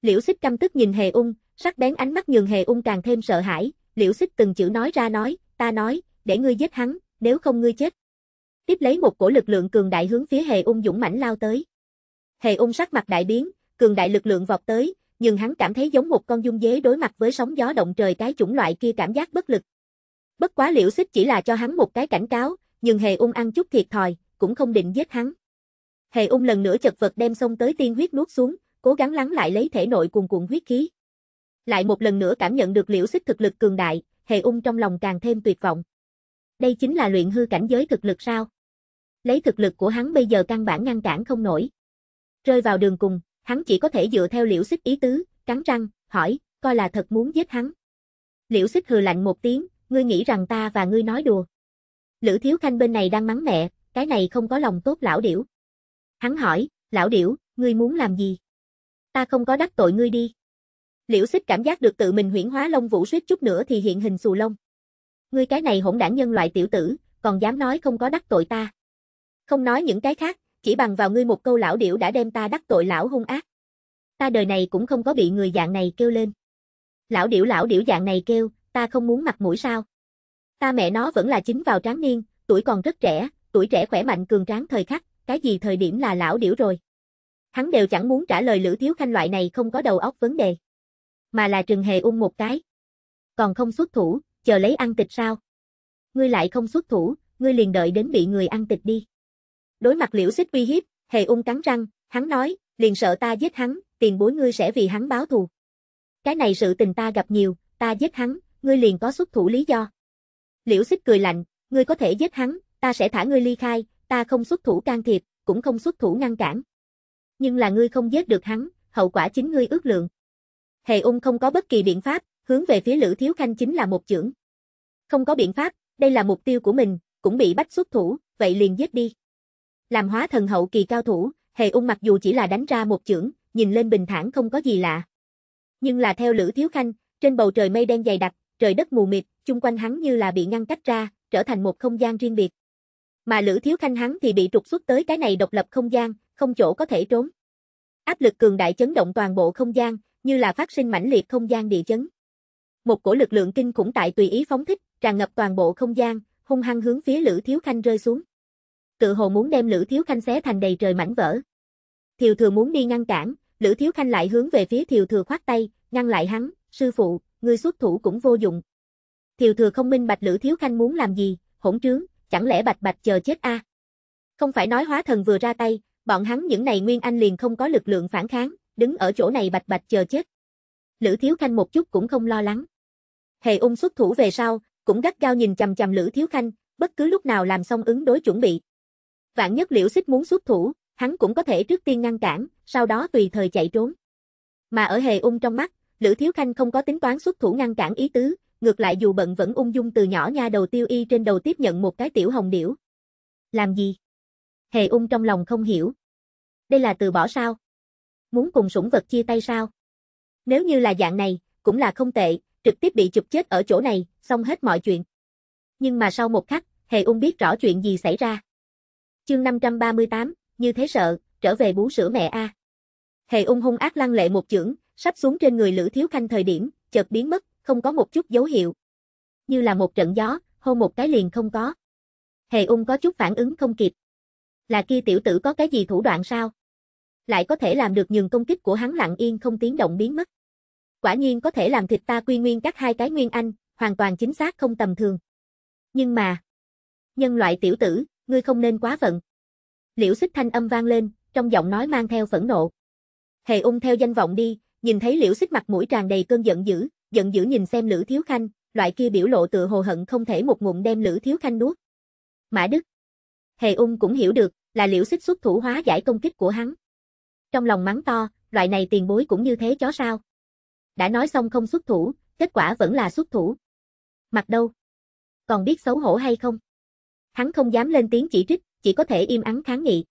Liễu xích căm tức nhìn Hề Ung, sắc bén ánh mắt nhường Hề Ung càng thêm sợ hãi, Liễu xích từng chữ nói ra nói, ta nói, để ngươi giết hắn, nếu không ngươi chết. Tiếp lấy một cổ lực lượng cường đại hướng phía Hề Ung dũng mãnh lao tới. Hề Ung sắc mặt đại biến, cường đại lực lượng vọt tới, nhưng hắn cảm thấy giống một con dung dế đối mặt với sóng gió động trời cái chủng loại kia cảm giác bất lực. Bất quá liễu xích chỉ là cho hắn một cái cảnh cáo, nhưng hề ung ăn chút thiệt thòi, cũng không định giết hắn. Hề ung lần nữa chật vật đem sông tới tiên huyết nuốt xuống, cố gắng lắng lại lấy thể nội cuồn cuộn huyết khí. Lại một lần nữa cảm nhận được liễu xích thực lực cường đại, hề ung trong lòng càng thêm tuyệt vọng. Đây chính là luyện hư cảnh giới thực lực sao? Lấy thực lực của hắn bây giờ căn bản ngăn cản không nổi. Rơi vào đường cùng, hắn chỉ có thể dựa theo liễu xích ý tứ, cắn răng, hỏi, coi là thật muốn giết hắn. Liễu xích hừ lạnh một tiếng, ngươi nghĩ rằng ta và ngươi nói đùa. Lữ Thiếu Khanh bên này đang mắng mẹ, cái này không có lòng tốt lão điểu. Hắn hỏi, lão điểu, ngươi muốn làm gì? Ta không có đắc tội ngươi đi. Liễu xích cảm giác được tự mình huyển hóa lông vũ suýt chút nữa thì hiện hình xù lông. Ngươi cái này hỗn đảng nhân loại tiểu tử, còn dám nói không có đắc tội ta. Không nói những cái khác, chỉ bằng vào ngươi một câu lão điểu đã đem ta đắc tội lão hung ác. Ta đời này cũng không có bị người dạng này kêu lên. Lão điểu lão điểu dạng này kêu, ta không muốn mặt mũi sao. Ta mẹ nó vẫn là chính vào tráng niên, tuổi còn rất trẻ, tuổi trẻ khỏe mạnh cường tráng thời khắc, cái gì thời điểm là lão điểu rồi. Hắn đều chẳng muốn trả lời Lữ Thiếu Khanh loại này không có đầu óc vấn đề. Mà là Trừng Hề ung một cái. Còn không xuất thủ, chờ lấy ăn thịt sao? Ngươi lại không xuất thủ, ngươi liền đợi đến bị người ăn thịt đi. Đối mặt liễu xích uy hiếp, hề ung cắn răng, hắn nói, liền sợ ta giết hắn, tiền bối ngươi sẽ vì hắn báo thù. Cái này sự tình ta gặp nhiều, ta giết hắn, ngươi liền có xuất thủ lý do. Liễu xích cười lạnh, ngươi có thể giết hắn, ta sẽ thả ngươi ly khai, ta không xuất thủ can thiệp, cũng không xuất thủ ngăn cản. Nhưng là ngươi không giết được hắn, hậu quả chính ngươi ước lượng. Hề ung không có bất kỳ biện pháp, hướng về phía Lữ Thiếu Khanh chính là một chưởng. Không có biện pháp, đây là mục tiêu của mình, cũng bị bắt xuất thủ, vậy liền giết đi. Làm hóa thần hậu kỳ cao thủ, hề ung mặc dù chỉ là đánh ra một chưởng, nhìn lên bình thản không có gì lạ. Nhưng là theo Lữ Thiếu Khanh, trên bầu trời mây đen dày đặc, trời đất mù mịt, chung quanh hắn như là bị ngăn cách ra, trở thành một không gian riêng biệt. Mà Lữ Thiếu Khanh hắn thì bị trục xuất tới cái này độc lập không gian, không chỗ có thể trốn. Áp lực cường đại chấn động toàn bộ không gian, như là phát sinh mãnh liệt không gian địa chấn. Một cổ lực lượng kinh khủng tại tùy ý phóng thích, tràn ngập toàn bộ không gian, hung hăng hướng phía Lữ Thiếu Khanh rơi xuống tự hồ muốn đem Lữ Thiếu Khanh xé thành đầy trời mảnh vỡ. Thiều thừa muốn đi ngăn cản, Lữ Thiếu Khanh lại hướng về phía Thiều thừa khoát tay, ngăn lại hắn, sư phụ, ngươi xuất thủ cũng vô dụng. Thiều thừa không minh bạch Lữ Thiếu Khanh muốn làm gì, hỗn trướng, chẳng lẽ bạch bạch chờ chết a? À? Không phải nói hóa thần vừa ra tay, bọn hắn những này Nguyên Anh liền không có lực lượng phản kháng, đứng ở chỗ này bạch bạch chờ chết. Lữ Thiếu Khanh một chút cũng không lo lắng. Hề ung xuất thủ về sau, cũng gắt gao nhìn chằm chằm Lữ Thiếu Khanh, bất cứ lúc nào làm xong ứng đối chuẩn bị. Vạn nhất liễu xích muốn xuất thủ, hắn cũng có thể trước tiên ngăn cản, sau đó tùy thời chạy trốn. Mà ở hề ung trong mắt, Lữ Thiếu Khanh không có tính toán xuất thủ ngăn cản ý tứ, ngược lại dù bận vẫn ung dung từ nhỏ nha đầu tiêu y trên đầu tiếp nhận một cái tiểu hồng điểu. Làm gì? Hề ung trong lòng không hiểu. Đây là từ bỏ sao? Muốn cùng sủng vật chia tay sao? Nếu như là dạng này, cũng là không tệ, trực tiếp bị chụp chết ở chỗ này, xong hết mọi chuyện. Nhưng mà sau một khắc, Hề ung biết rõ chuyện gì xảy ra. Chương 538, như thế sợ, trở về bú sữa mẹ a. Hề ung hung ác lăng lệ một chưởng, sắp xuống trên người Lữ Thiếu Khanh thời điểm, chợt biến mất, không có một chút dấu hiệu. Như là một trận gió, hôn một cái liền không có. Hề ung có chút phản ứng không kịp. Là kia tiểu tử có cái gì thủ đoạn sao? Lại có thể làm được nhường công kích của hắn lặng yên không tiếng động biến mất. Quả nhiên có thể làm thịt ta quy nguyên các hai cái nguyên anh, hoàn toàn chính xác không tầm thường. Nhưng mà, nhân loại tiểu tử, ngươi không nên quá phận. Liễu xích thanh âm vang lên, trong giọng nói mang theo phẫn nộ. Hề ung theo danh vọng đi, nhìn thấy liễu xích mặt mũi tràn đầy cơn giận dữ, giận dữ nhìn xem Lữ Thiếu Khanh, loại kia biểu lộ tựa hồ hận không thể một ngụm đem Lữ Thiếu Khanh nuốt. Mã Đức. Hề ung cũng hiểu được, là liễu xích xuất thủ hóa giải công kích của hắn. Trong lòng mắng to, loại này tiền bối cũng như thế chó sao. Đã nói xong không xuất thủ, kết quả vẫn là xuất thủ. Mặt đâu? Còn biết xấu hổ hay không? Hắn không dám lên tiếng chỉ trích, chỉ có thể im ắng kháng nghị.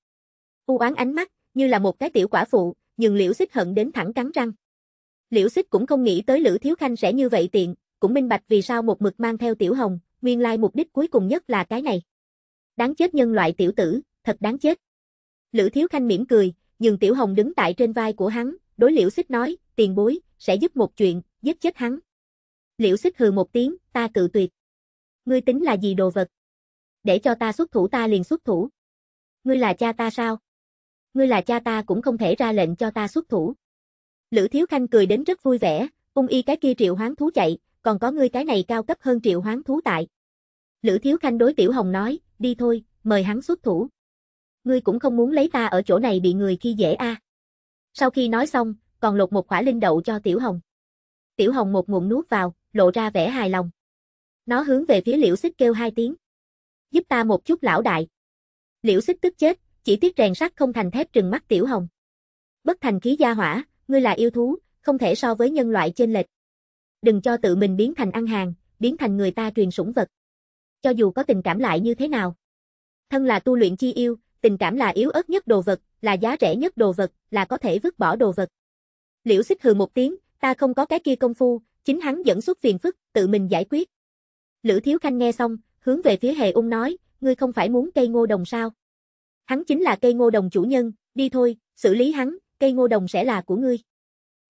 U oán ánh mắt, như là một cái tiểu quả phụ, nhưng Liễu Xích hận đến thẳng cắn răng. Liễu Xích cũng không nghĩ tới Lữ Thiếu Khanh sẽ như vậy tiện, cũng minh bạch vì sao một mực mang theo Tiểu Hồng, nguyên lai mục đích cuối cùng nhất là cái này. Đáng chết nhân loại tiểu tử, thật đáng chết. Lữ Thiếu Khanh mỉm cười, nhưng Tiểu Hồng đứng tại trên vai của hắn, đối Liễu Xích nói, tiền bối, sẽ giúp một chuyện, giết chết hắn. Liễu Xích hừ một tiếng, ta cự tuyệt. Ngươi tính là gì đồ vật? để cho ta xuất thủ ta liền xuất thủ. Ngươi là cha ta sao? Ngươi là cha ta cũng không thể ra lệnh cho ta xuất thủ. Lữ Thiếu Khanh cười đến rất vui vẻ, ung y cái kia triệu hoáng thú chạy, còn có ngươi cái này cao cấp hơn triệu hoáng thú tại. Lữ Thiếu Khanh đối Tiểu Hồng nói, đi thôi, mời hắn xuất thủ. Ngươi cũng không muốn lấy ta ở chỗ này bị người khi dễ a. Sau khi nói xong, còn lột một quả linh đậu cho Tiểu Hồng. Tiểu Hồng một ngụm nuốt vào, lộ ra vẻ hài lòng. Nó hướng về phía liễu xích kêu hai tiếng giúp ta một chút lão đại. Liễu xích tức chết, chỉ tiếc rèn sắt không thành thép trừng mắt tiểu hồng. Bất thành khí gia hỏa, ngươi là yêu thú, không thể so với nhân loại trên lệch. Đừng cho tự mình biến thành ăn hàng, biến thành người ta truyền sủng vật. Cho dù có tình cảm lại như thế nào. Thân là tu luyện chi yêu, tình cảm là yếu ớt nhất đồ vật, là giá rẻ nhất đồ vật, là có thể vứt bỏ đồ vật. Liễu xích hừ một tiếng, ta không có cái kia công phu, chính hắn dẫn xuất phiền phức, tự mình giải quyết. Lữ Thiếu Khanh nghe xong, hướng về phía hề ung nói, ngươi không phải muốn cây ngô đồng sao? Hắn chính là cây ngô đồng chủ nhân, đi thôi, xử lý hắn, cây ngô đồng sẽ là của ngươi.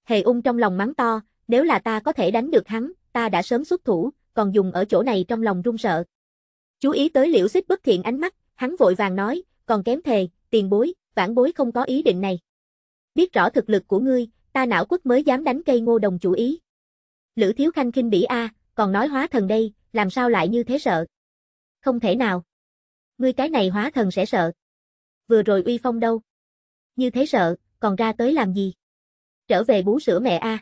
Hề ung trong lòng mắng to, nếu là ta có thể đánh được hắn, ta đã sớm xuất thủ, còn dùng ở chỗ này trong lòng run sợ. Chú ý tới liễu xích bất thiện ánh mắt, hắn vội vàng nói, còn kém thề, tiền bối, vãn bối không có ý định này. Biết rõ thực lực của ngươi, ta não quất mới dám đánh cây ngô đồng chủ ý. Lữ thiếu khanh kinh bỉ a, còn nói hóa thần đây, làm sao lại như thế sợ. Không thể nào. Ngươi cái này hóa thần sẽ sợ. Vừa rồi uy phong đâu? Như thế sợ, còn ra tới làm gì? Trở về bú sữa mẹ a.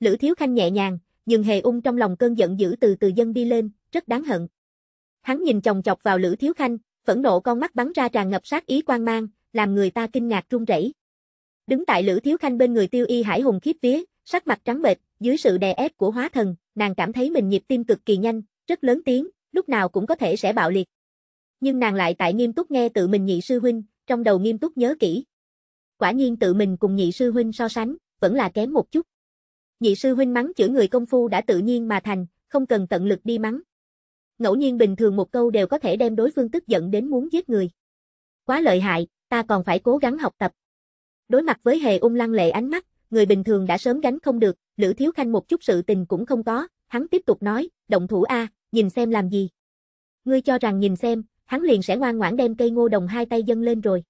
Lữ Thiếu Khanh nhẹ nhàng, nhưng hề ung trong lòng cơn giận dữ từ từ dân đi lên, rất đáng hận. Hắn nhìn chồng chọc vào Lữ Thiếu Khanh, phẫn nộ con mắt bắn ra tràn ngập sát ý quan mang, làm người ta kinh ngạc run rẩy. Đứng tại Lữ Thiếu Khanh bên người Tiêu Y Hải hùng khiếp vía, sắc mặt trắng bệch, dưới sự đè ép của hóa thần, nàng cảm thấy mình nhịp tim cực kỳ nhanh, rất lớn tiếng, lúc nào cũng có thể sẽ bạo liệt. Nhưng nàng lại tại nghiêm túc nghe tự mình nhị sư huynh, trong đầu nghiêm túc nhớ kỹ. Quả nhiên tự mình cùng nhị sư huynh so sánh, vẫn là kém một chút. Nhị sư huynh mắng chửi người công phu đã tự nhiên mà thành, không cần tận lực đi mắng. Ngẫu nhiên bình thường một câu đều có thể đem đối phương tức giận đến muốn giết người. Quá lợi hại, ta còn phải cố gắng học tập. Đối mặt với hề ung lăng lệ ánh mắt, người bình thường đã sớm gánh không được, Lữ Thiếu Khanh một chút sự tình cũng không có, hắn tiếp tục nói, động thủ A, nhìn xem làm gì? Ngươi cho rằng nhìn xem, hắn liền sẽ ngoan ngoãn đem cây ngô đồng hai tay dâng lên rồi.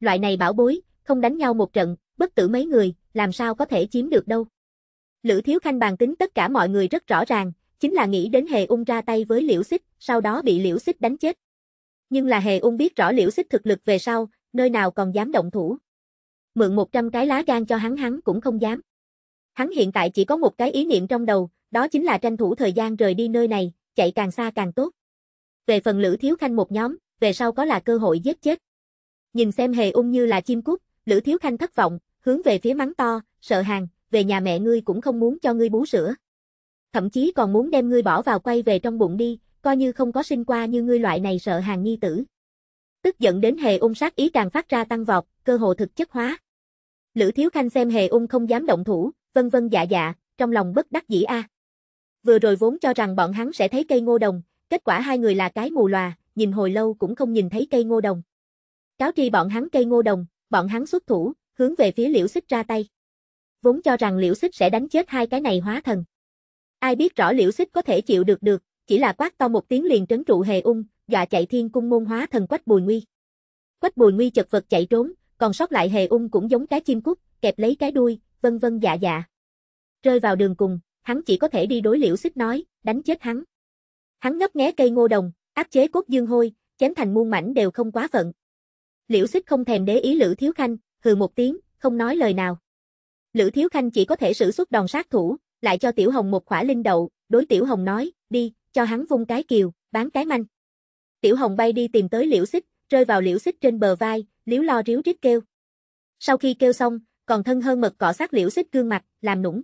Loại này bảo bối, không đánh nhau một trận, bất tử mấy người, làm sao có thể chiếm được đâu. Lữ Thiếu Khanh bàn tính tất cả mọi người rất rõ ràng, chính là nghĩ đến Hề Ung ra tay với Liễu Xích, sau đó bị Liễu Xích đánh chết. Nhưng là Hề Ung biết rõ Liễu Xích thực lực về sau, nơi nào còn dám động thủ. Mượn 100 cái lá gan cho hắn hắn cũng không dám. Hắn hiện tại chỉ có một cái ý niệm trong đầu, đó chính là tranh thủ thời gian rời đi nơi này, chạy càng xa càng tốt. Về phần Lữ Thiếu Khanh một nhóm, về sau có là cơ hội giết chết. Nhìn xem hề ung như là chim cút, Lữ Thiếu Khanh thất vọng, hướng về phía mắng to, sợ hàng, về nhà mẹ ngươi cũng không muốn cho ngươi bú sữa. Thậm chí còn muốn đem ngươi bỏ vào quay về trong bụng đi, coi như không có sinh qua như ngươi loại này sợ hàng nghi tử. Tức giận đến hề ung sát ý càng phát ra tăng vọt, cơ hồ thực chất hóa. Lữ Thiếu Khanh xem hề ung không dám động thủ, vân vân dạ dạ, trong lòng bất đắc dĩ a. À. Vừa rồi vốn cho rằng bọn hắn sẽ thấy cây ngô đồng, kết quả hai người là cái mù lòa, nhìn hồi lâu cũng không nhìn thấy cây ngô đồng. Cáo tri bọn hắn cây ngô đồng, bọn hắn xuất thủ, hướng về phía liễu xích ra tay. Vốn cho rằng liễu xích sẽ đánh chết hai cái này hóa thần. Ai biết rõ liễu xích có thể chịu được được, chỉ là quát to một tiếng liền trấn trụ hề ung, dọa chạy thiên cung môn hóa thần quách bùi nguy. Quách bùi nguy chật vật chạy trốn, còn sót lại hề ung cũng giống cái chim cút, kẹp lấy cái đuôi, vân vân dạ dạ. Rơi vào đường cùng, hắn chỉ có thể đi đối liễu xích nói, đánh chết hắn. Hắn ngấp nghé cây ngô đồng, áp chế cốt dương hôi, chém thành muôn mảnh đều không quá phận. Liễu xích không thèm để ý Lữ Thiếu Khanh, hừ một tiếng, không nói lời nào. Lữ Thiếu Khanh chỉ có thể sử xuất đòn sát thủ, lại cho Tiểu Hồng một khỏa linh đậu, đối Tiểu Hồng nói, đi, cho hắn vung cái kiều, bán cái manh. Tiểu Hồng bay đi tìm tới Liễu Xích, rơi vào Liễu Xích trên bờ vai, liếu lo ríu rít kêu. Sau khi kêu xong, còn thân hơn mật cọ sát Liễu Xích gương mặt, làm nũng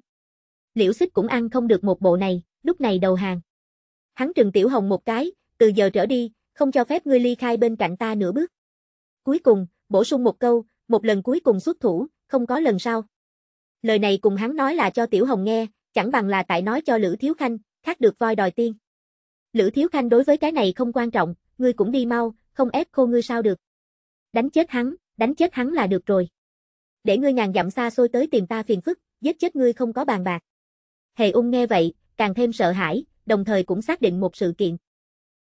liễu xích cũng ăn không được một bộ này, lúc này đầu hàng. Hắn trừng tiểu hồng một cái, từ giờ trở đi, không cho phép ngươi ly khai bên cạnh ta nửa bước. Cuối cùng, bổ sung một câu, một lần cuối cùng xuất thủ, không có lần sau. Lời này cùng hắn nói là cho Tiểu Hồng nghe, chẳng bằng là tại nói cho Lữ Thiếu Khanh, khác được voi đòi tiên. Lữ Thiếu Khanh đối với cái này không quan trọng, ngươi cũng đi mau, không ép khô ngươi sao được. Đánh chết hắn, đánh chết hắn là được rồi. Để ngươi ngàn dặm xa xôi tới tìm ta phiền phức, giết chết ngươi không có bàn bạc. Hề ung nghe vậy, càng thêm sợ hãi, đồng thời cũng xác định một sự kiện.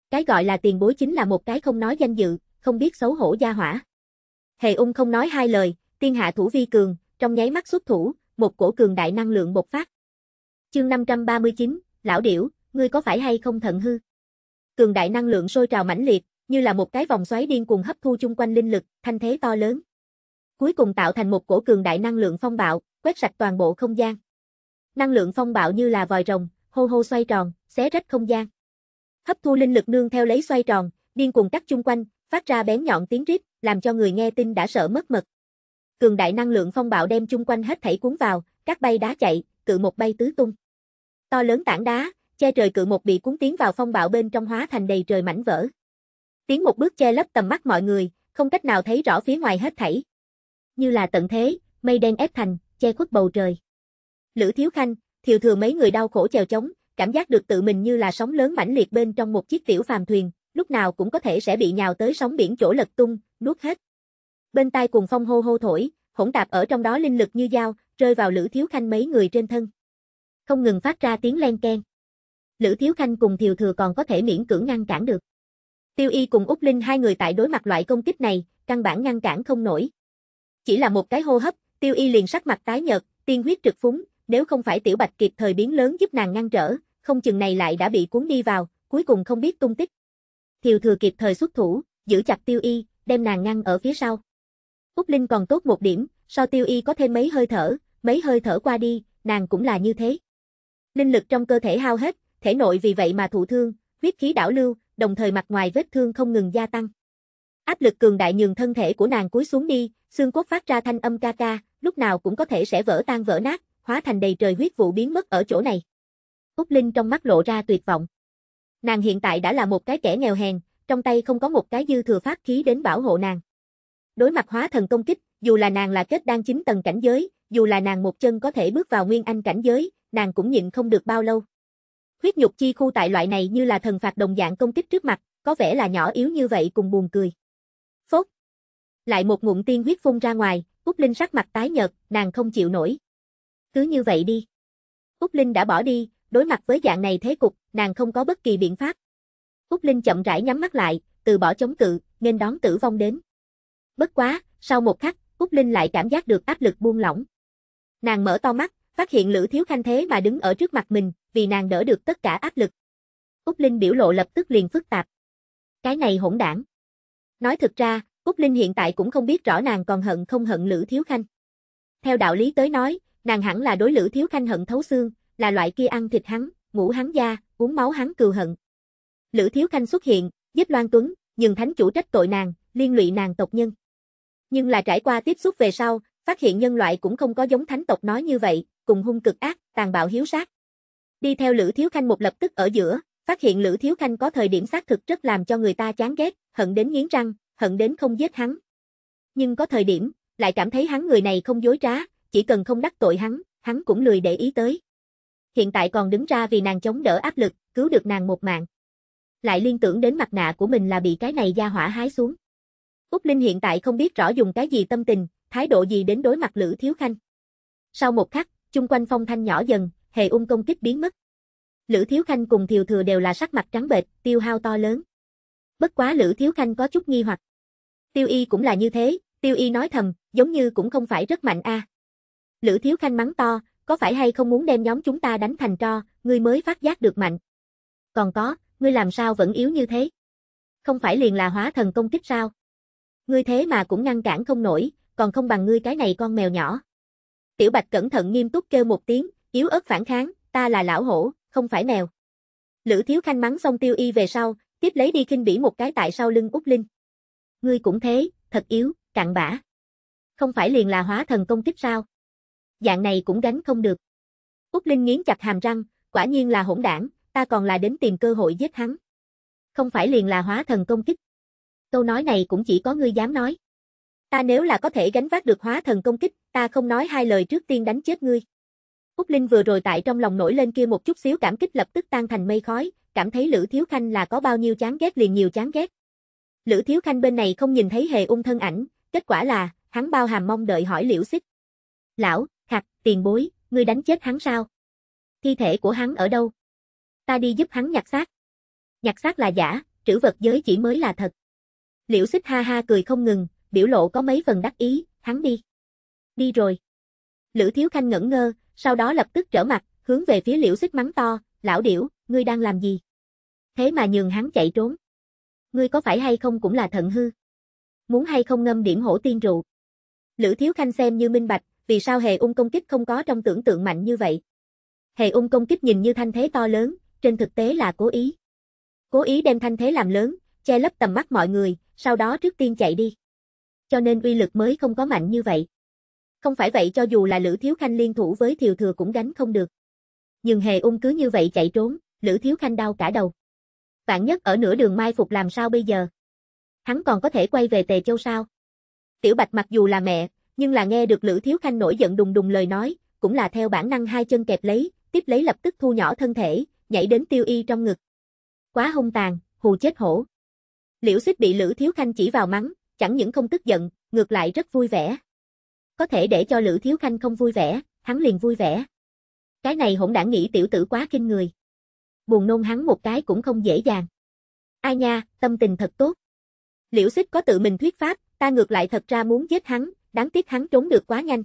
Cái gọi là tiền bối chính là một cái không nói danh dự, không biết xấu hổ gia hỏa. Hề ung không nói hai lời, tiên hạ thủ vi cường, trong nháy mắt xuất thủ, một cổ cường đại năng lượng bộc phát. Chương 539, lão điểu, ngươi có phải hay không thận hư? Cường đại năng lượng sôi trào mãnh liệt, như là một cái vòng xoáy điên cuồng hấp thu chung quanh linh lực, thanh thế to lớn. Cuối cùng tạo thành một cổ cường đại năng lượng phong bạo, quét sạch toàn bộ không gian năng lượng phong bạo như là vòi rồng, hô hô xoay tròn, xé rách không gian. Hấp thu linh lực nương theo lấy xoay tròn, điên cuồng cắt chung quanh, phát ra bén nhọn tiếng rít, làm cho người nghe tin đã sợ mất mật. Cường đại năng lượng phong bạo đem chung quanh hết thảy cuốn vào, các bay đá chạy, cự một bay tứ tung. To lớn tảng đá, che trời cự một bị cuốn tiến vào phong bạo bên trong hóa thành đầy trời mảnh vỡ. Tiến một bước che lấp tầm mắt mọi người, không cách nào thấy rõ phía ngoài hết thảy. Như là tận thế, mây đen ép thành, che khuất bầu trời. Lữ Thiếu Khanh, Thiều Thừa mấy người đau khổ chèo chống, cảm giác được tự mình như là sóng lớn mãnh liệt bên trong một chiếc tiểu phàm thuyền, lúc nào cũng có thể sẽ bị nhào tới sóng biển chỗ lật tung, nuốt hết. Bên tai cùng phong hô hô thổi, hỗn tạp ở trong đó linh lực như dao, rơi vào Lữ Thiếu Khanh mấy người trên thân. Không ngừng phát ra tiếng len keng. Lữ Thiếu Khanh cùng Thiều Thừa còn có thể miễn cưỡng ngăn cản được. Tiêu Y cùng Úc Linh hai người tại đối mặt loại công kích này, căn bản ngăn cản không nổi. Chỉ là một cái hô hấp, Tiêu Y liền sắc mặt tái nhợt, tiên huyết trực phúng, nếu không phải Tiểu Bạch kịp thời biến lớn giúp nàng ngăn trở, không chừng này lại đã bị cuốn đi vào, cuối cùng không biết tung tích. Thiều thừa kịp thời xuất thủ, giữ chặt Tiêu Y, đem nàng ngăn ở phía sau. Úc Linh còn tốt một điểm, so Tiêu Y có thêm mấy hơi thở, mấy hơi thở qua đi, nàng cũng là như thế. Linh lực trong cơ thể hao hết, thể nội vì vậy mà thụ thương, huyết khí đảo lưu, đồng thời mặt ngoài vết thương không ngừng gia tăng. Áp lực cường đại nhường thân thể của nàng cúi xuống đi, xương cốt phát ra thanh âm ca ca, lúc nào cũng có thể sẽ vỡ tan vỡ nát, hóa thành đầy trời huyết vụ biến mất ở chỗ này. Úc Linh trong mắt lộ ra tuyệt vọng. Nàng hiện tại đã là một cái kẻ nghèo hèn, trong tay không có một cái dư thừa pháp khí đến bảo hộ nàng. Đối mặt hóa thần công kích, dù là nàng là kết đang chính tầng cảnh giới, dù là nàng một chân có thể bước vào nguyên anh cảnh giới, nàng cũng nhịn không được bao lâu. Huyết nhục chi khu tại loại này như là thần phạt đồng dạng công kích trước mặt, có vẻ là nhỏ yếu như vậy cùng buồn cười. Phốt. Lại một ngụm tiên huyết phun ra ngoài, Úc Linh sắc mặt tái nhợt, nàng không chịu nổi, cứ như vậy đi. Úc Linh đã bỏ đi, đối mặt với dạng này thế cục, nàng không có bất kỳ biện pháp. Úc Linh chậm rãi nhắm mắt lại, từ bỏ chống cự, nên đón tử vong đến. Bất quá, sau một khắc, Úc Linh lại cảm giác được áp lực buông lỏng. Nàng mở to mắt, phát hiện Lữ Thiếu Khanh thế mà đứng ở trước mặt mình, vì nàng đỡ được tất cả áp lực. Úc Linh biểu lộ lập tức liền phức tạp. Cái này hỗn đảng. Nói thật ra, Úc Linh hiện tại cũng không biết rõ nàng còn hận không hận Lữ Thiếu Khanh. Theo đạo lý tới nói, Nàng hẳn là đối Lữ Thiếu Khanh hận thấu xương, là loại kia ăn thịt hắn, ngủ hắn da, uống máu hắn cừu hận. Lữ Thiếu Khanh xuất hiện, giúp Loan Tuấn, nhưng thánh chủ trách tội nàng, liên lụy nàng tộc nhân. Nhưng là trải qua tiếp xúc về sau, phát hiện nhân loại cũng không có giống thánh tộc nói như vậy, cùng hung cực ác, tàn bạo hiếu sát. Đi theo Lữ Thiếu Khanh một lập tức ở giữa, phát hiện Lữ Thiếu Khanh có thời điểm xác thực rất làm cho người ta chán ghét, hận đến nghiến răng, hận đến không giết hắn. Nhưng có thời điểm, lại cảm thấy hắn người này không dối trá, chỉ cần không đắc tội hắn, hắn cũng lười để ý tới. Hiện tại còn đứng ra vì nàng chống đỡ áp lực, cứu được nàng một mạng. Lại liên tưởng đến mặt nạ của mình là bị cái này gia hỏa hái xuống. Úc Linh hiện tại không biết rõ dùng cái gì tâm tình, thái độ gì đến đối mặt Lữ Thiếu Khanh. Sau một khắc, chung quanh phong thanh nhỏ dần, hề ung công kích biến mất. Lữ Thiếu Khanh cùng Thiều Thừa đều là sắc mặt trắng bệch, tiêu hao to lớn. Bất quá Lữ Thiếu Khanh có chút nghi hoặc. Tiêu Y cũng là như thế, Tiêu Y nói thầm, giống như cũng không phải rất mạnh a. À. Lữ Thiếu Khanh mắng to, có phải hay không muốn đem nhóm chúng ta đánh thành tro, ngươi mới phát giác được mạnh. Còn có, ngươi làm sao vẫn yếu như thế? Không phải liền là hóa thần công kích sao? Ngươi thế mà cũng ngăn cản không nổi, còn không bằng ngươi cái này con mèo nhỏ. Tiểu Bạch cẩn thận nghiêm túc kêu một tiếng, yếu ớt phản kháng, ta là lão hổ, không phải mèo. Lữ Thiếu Khanh mắng xong Tiêu Y về sau, tiếp lấy đi khinh bỉ một cái tại sau lưng Úc Linh. Ngươi cũng thế, thật yếu, cặn bã. Không phải liền là hóa thần công kích sao? dạng này cũng gánh không được. Úc Linh nghiến chặt hàm răng, quả nhiên là hỗn đảng, ta còn là đến tìm cơ hội giết hắn. Không phải liền là hóa thần công kích. Câu nói này cũng chỉ có ngươi dám nói. Ta nếu là có thể gánh vác được hóa thần công kích, ta không nói hai lời trước tiên đánh chết ngươi. Úc Linh vừa rồi tại trong lòng nổi lên kia một chút xíu cảm kích lập tức tan thành mây khói, cảm thấy Lữ Thiếu Khanh là có bao nhiêu chán ghét liền nhiều chán ghét. Lữ Thiếu Khanh bên này không nhìn thấy hề ung thân ảnh, kết quả là, hắn bao hàm mong đợi hỏi Liễu Xích. Lão, Khặt, tiền bối, ngươi đánh chết hắn sao? Thi thể của hắn ở đâu? Ta đi giúp hắn nhặt xác. Nhặt xác là giả, trữ vật giới chỉ mới là thật. Liễu xích ha ha cười không ngừng, biểu lộ có mấy phần đắc ý, hắn đi. Đi rồi. Lữ Thiếu Khanh ngẩn ngơ, sau đó lập tức trở mặt, hướng về phía Liễu Xích mắng to, lão điểu, ngươi đang làm gì? Thế mà nhường hắn chạy trốn. Ngươi có phải hay không cũng là thận hư. Muốn hay không ngâm điểm hổ tiên rượu. Lữ Thiếu Khanh xem như minh bạch, vì sao hề ung công kích không có trong tưởng tượng mạnh như vậy. Hề ung công kích nhìn như thanh thế to lớn, trên thực tế là cố ý. Cố ý đem thanh thế làm lớn, che lấp tầm mắt mọi người, sau đó trước tiên chạy đi. Cho nên uy lực mới không có mạnh như vậy. Không phải vậy cho dù là Lữ Thiếu Khanh liên thủ với Thiều Thừa cũng gánh không được. Nhưng hề ung cứ như vậy chạy trốn, Lữ Thiếu Khanh đau cả đầu. Vạn nhất ở nửa đường mai phục làm sao bây giờ? Hắn còn có thể quay về Tề Châu sao? Tiểu Bạch mặc dù là mẹ, nhưng là nghe được Lữ Thiếu Khanh nổi giận đùng đùng lời nói, cũng là theo bản năng hai chân kẹp lấy, tiếp lấy lập tức thu nhỏ thân thể, nhảy đến tiêu y trong ngực. Quá hung tàn, hù chết hổ. Liễu xích bị Lữ Thiếu Khanh chỉ vào mắng, chẳng những không tức giận, ngược lại rất vui vẻ. Có thể để cho Lữ Thiếu Khanh không vui vẻ, hắn liền vui vẻ. Cái này hỗn đảng nghĩ tiểu tử quá kinh người. Buồn nôn hắn một cái cũng không dễ dàng. Ai nha, tâm tình thật tốt. Liễu xích có tự mình thuyết pháp, ta ngược lại thật ra muốn giết hắn, đáng tiếc hắn trốn được quá nhanh.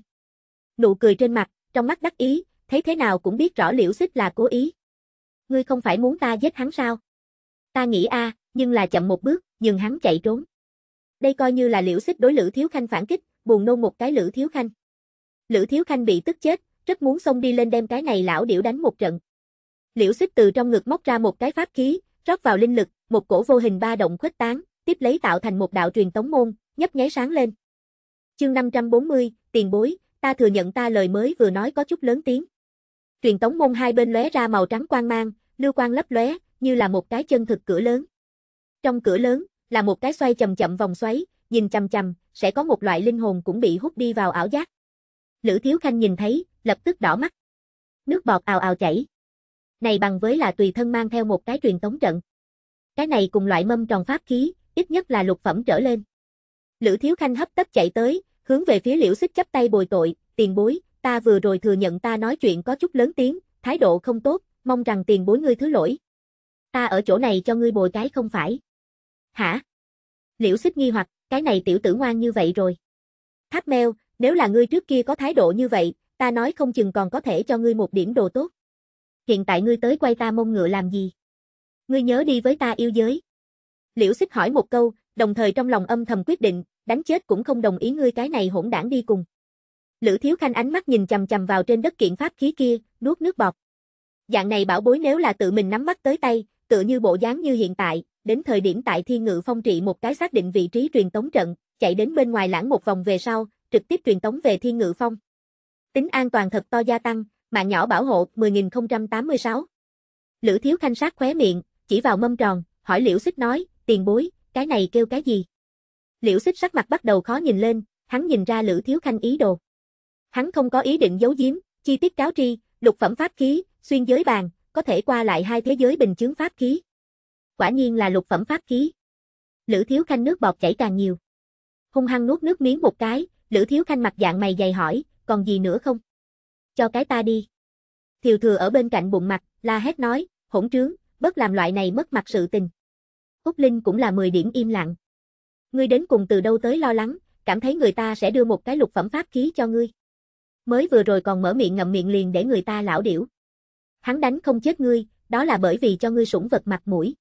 Nụ cười trên mặt, trong mắt đắc ý, thấy thế nào cũng biết rõ liễu xích là cố ý. Ngươi không phải muốn ta giết hắn sao? Ta nghĩ a, nhưng là chậm một bước, nhưng hắn chạy trốn. Đây coi như là liễu xích đối Lữ Thiếu Khanh phản kích, buồn nôn một cái Lữ Thiếu Khanh. Lữ Thiếu Khanh bị tức chết, rất muốn xông đi lên đem cái này lão điểu đánh một trận. Liễu xích từ trong ngực móc ra một cái pháp khí, rót vào linh lực, một cổ vô hình ba động khuếch tán, tiếp lấy tạo thành một đạo truyền tống môn, nhấp nháy sáng lên. Chương 540, tiền bối, ta thừa nhận ta lời mới vừa nói có chút lớn tiếng. Truyền tống môn hai bên lóe ra màu trắng quang mang, lưu quang lấp lóe, như là một cái chân thực cửa lớn. Trong cửa lớn, là một cái xoay chậm chậm vòng xoáy, nhìn chằm chằm, sẽ có một loại linh hồn cũng bị hút đi vào ảo giác. Lữ Thiếu Khanh nhìn thấy, lập tức đỏ mắt. Nước bọt ào ào chảy. Này bằng với là tùy thân mang theo một cái truyền tống trận. Cái này cùng loại mâm tròn pháp khí, ít nhất là lục phẩm trở lên. Lữ Thiếu Khanh hấp tấp chạy tới, hướng về phía liễu xích chấp tay bồi tội, tiền bối, ta vừa rồi thừa nhận ta nói chuyện có chút lớn tiếng, thái độ không tốt, mong rằng tiền bối ngươi thứ lỗi. Ta ở chỗ này cho ngươi bồi cái không phải. Hả? Liễu xích nghi hoặc, cái này tiểu tử ngoan như vậy rồi. Tháp mèo nếu là ngươi trước kia có thái độ như vậy, ta nói không chừng còn có thể cho ngươi một điểm đồ tốt. Hiện tại ngươi tới quay ta mông ngựa làm gì? Ngươi nhớ đi với ta yêu giới. Liễu xích hỏi một câu, đồng thời trong lòng âm thầm quyết định, đánh chết cũng không đồng ý ngươi cái này hỗn đảng đi cùng. Lữ Thiếu Khanh ánh mắt nhìn chầm chầm vào trên đất kiện pháp khí kia, nuốt nước bọt. Dạng này bảo bối nếu là tự mình nắm mắt tới tay, tựa như bộ dáng như hiện tại, đến thời điểm tại Thiên Ngự Phong trị một cái xác định vị trí truyền tống trận, chạy đến bên ngoài lãng một vòng về sau, trực tiếp truyền tống về Thiên Ngự Phong. Tính an toàn thật to gia tăng, mạng nhỏ bảo hộ 10086. Lữ Thiếu Khanh sát khóe miệng, chỉ vào mâm tròn, hỏi Liễu Xích nói, tiền bối, cái này kêu cái gì? Liễu xích sắc mặt bắt đầu khó nhìn lên, hắn nhìn ra Lữ Thiếu Khanh ý đồ. Hắn không có ý định giấu giếm, chi tiết cáo tri, lục phẩm pháp khí, xuyên giới bàn, có thể qua lại hai thế giới bình chứng pháp khí. Quả nhiên là lục phẩm pháp khí. Lữ Thiếu Khanh nước bọt chảy càng nhiều. Hung hăng nuốt nước miếng một cái, Lữ Thiếu Khanh mặt dạng mày dày hỏi, còn gì nữa không? Cho cái ta đi. Thiều thừa ở bên cạnh bụng mặt, la hét nói, hỗn trướng, bất làm loại này mất mặt sự tình. Úc Linh cũng là 10 điểm im lặng. Ngươi đến cùng từ đâu tới lo lắng, cảm thấy người ta sẽ đưa một cái lục phẩm pháp khí cho ngươi. Mới vừa rồi còn mở miệng ngậm miệng liền để người ta lão điểu. Hắn đánh không chết ngươi, đó là bởi vì cho ngươi sủng vật mặt mũi.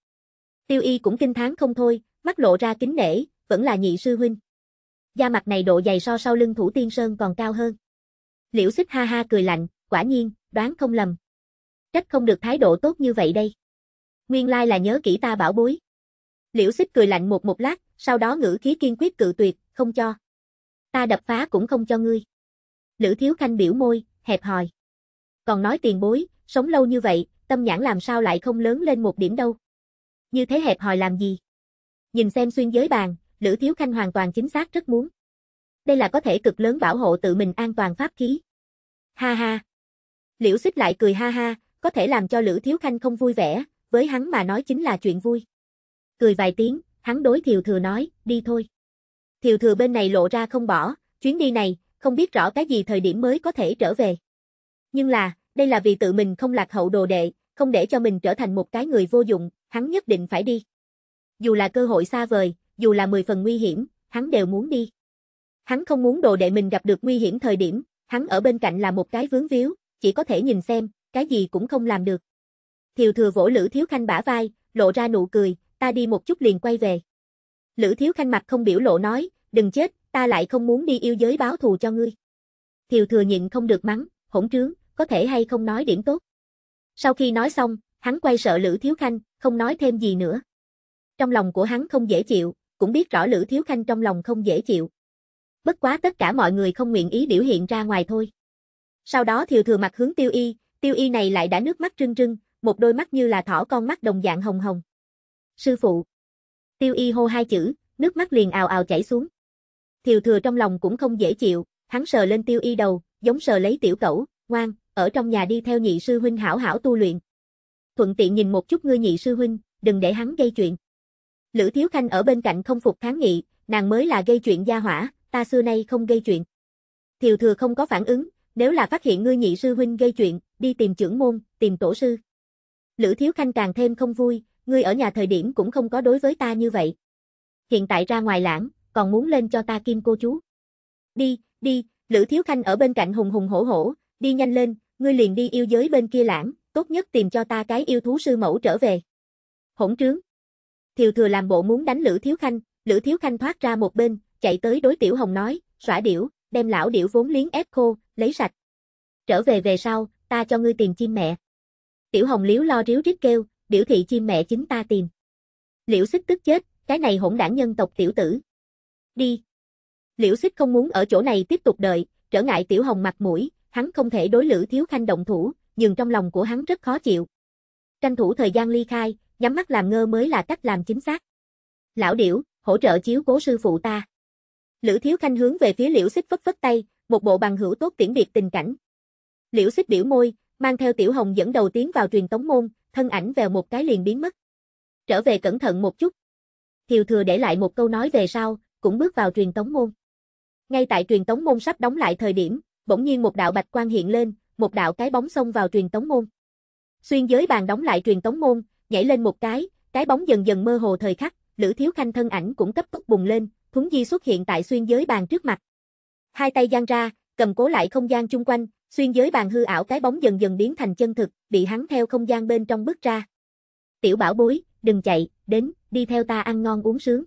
Tiêu y cũng kinh thán không thôi, mắt lộ ra kính nể, vẫn là nhị sư huynh. Da mặt này độ dày so sau lưng thủ tiên sơn còn cao hơn. Liễu xích ha ha cười lạnh, quả nhiên, đoán không lầm. Trách không được thái độ tốt như vậy đây. Nguyên lai là nhớ kỹ ta bảo bối. Liễu xích cười lạnh một một lát, sau đó ngữ khí kiên quyết cự tuyệt, không cho. Ta đập phá cũng không cho ngươi. Lữ Thiếu Khanh biểu môi, hẹp hòi. Còn nói tiền bối, sống lâu như vậy, tâm nhãn làm sao lại không lớn lên một điểm đâu. Như thế hẹp hòi làm gì? Nhìn xem xuyên giới bàn, Lữ Thiếu Khanh hoàn toàn chính xác rất muốn. Đây là có thể cực lớn bảo hộ tự mình an toàn pháp khí. Ha ha. Liễu xích lại cười ha ha, có thể làm cho Lữ Thiếu Khanh không vui vẻ, với hắn mà nói chính là chuyện vui. Cười vài tiếng, hắn đối Thiều Thừa nói, đi thôi. Thiều Thừa bên này lộ ra không bỏ, chuyến đi này, không biết rõ cái gì thời điểm mới có thể trở về. Nhưng là, đây là vì tự mình không lạc hậu đồ đệ, không để cho mình trở thành một cái người vô dụng, hắn nhất định phải đi. Dù là cơ hội xa vời, dù là mười phần nguy hiểm, hắn đều muốn đi. Hắn không muốn đồ đệ mình gặp được nguy hiểm thời điểm, hắn ở bên cạnh là một cái vướng víu, chỉ có thể nhìn xem, cái gì cũng không làm được. Thiều thừa vỗ Lữ Thiếu Khanh bả vai, lộ ra nụ cười, ta đi một chút liền quay về. Lữ thiếu khanh mặt không biểu lộ nói, đừng chết, ta lại không muốn đi yêu giới báo thù cho ngươi. Thiều thừa nhịn không được mắng, hỗn trướng, có thể hay không nói điểm tốt. Sau khi nói xong, hắn quay sợ Lữ Thiếu Khanh, không nói thêm gì nữa. Trong lòng của hắn không dễ chịu, cũng biết rõ Lữ Thiếu Khanh trong lòng không dễ chịu. Bất quá tất cả mọi người không nguyện ý biểu hiện ra ngoài thôi. Sau đó Thiều thừa mặt hướng Tiêu Y, Tiêu Y này lại đã nước mắt rưng rưng, một đôi mắt như là thỏ con mắt đồng dạng hồng hồng sư phụ. Tiêu y hô hai chữ, nước mắt liền ào ào chảy xuống. Thiều thừa trong lòng cũng không dễ chịu, hắn sờ lên tiêu y đầu, giống sờ lấy tiểu cẩu, ngoan, ở trong nhà đi theo nhị sư huynh hảo hảo tu luyện. Thuận tiện nhìn một chút ngươi nhị sư huynh, đừng để hắn gây chuyện. Lữ Thiếu Khanh ở bên cạnh không phục kháng nghị, nàng mới là gây chuyện gia hỏa, ta xưa nay không gây chuyện. Thiều thừa không có phản ứng, nếu là phát hiện ngươi nhị sư huynh gây chuyện, đi tìm trưởng môn, tìm tổ sư. Lữ Thiếu Khanh càng thêm không vui, ngươi ở nhà thời điểm cũng không có đối với ta như vậy. Hiện tại ra ngoài lãng, còn muốn lên cho ta kim cô chú. Đi, đi, Lữ Thiếu Khanh ở bên cạnh hùng hùng hổ hổ, đi nhanh lên, ngươi liền đi yêu giới bên kia lãng, tốt nhất tìm cho ta cái yêu thú sư mẫu trở về. Hỗn trướng. Thiều thừa làm bộ muốn đánh Lữ Thiếu Khanh, Lữ Thiếu Khanh thoát ra một bên, chạy tới đối Tiểu Hồng nói, xỏa điểu, đem lão điểu vốn liếng ép khô, lấy sạch. Trở về về sau, ta cho ngươi tìm chim mẹ. Tiểu Hồng liếu lo ríu rít kêu, biểu thị chim mẹ chính ta tìm. Liễu xích tức chết, cái này hỗn đảng nhân tộc tiểu tử. Đi. Liễu xích không muốn ở chỗ này tiếp tục đợi, trở ngại tiểu hồng mặt mũi, hắn không thể đối lữ thiếu khanh động thủ, nhưng trong lòng của hắn rất khó chịu. Tranh thủ thời gian ly khai, nhắm mắt làm ngơ mới là cách làm chính xác. Lão điểu, hỗ trợ chiếu cố sư phụ ta. Lữ thiếu khanh hướng về phía liễu xích vất vất tay, một bộ bằng hữu tốt tiễn biệt tình cảnh. Liễu xích biểu môi, mang theo tiểu hồng dẫn đầu tiến vào truyền tống môn, thân ảnh vèo một cái liền biến mất. Trở về cẩn thận một chút. Thiều thừa để lại một câu nói về sau, cũng bước vào truyền tống môn. Ngay tại truyền tống môn sắp đóng lại thời điểm, bỗng nhiên một đạo bạch quang hiện lên, một đạo cái bóng xông vào truyền tống môn. Xuyên giới bàn đóng lại truyền tống môn, nhảy lên một cái, cái bóng dần dần mơ hồ thời khắc, Lữ Thiếu Khanh thân ảnh cũng cấp tốc bùng lên, thúng di xuất hiện tại xuyên giới bàn trước mặt. Hai tay giang ra, cầm cố lại không gian chung quanh, Xuyên giới bàn hư ảo cái bóng dần dần biến thành chân thực, bị hắn theo không gian bên trong bước ra. Tiểu bảo bối, đừng chạy, đến, đi theo ta ăn ngon uống sướng.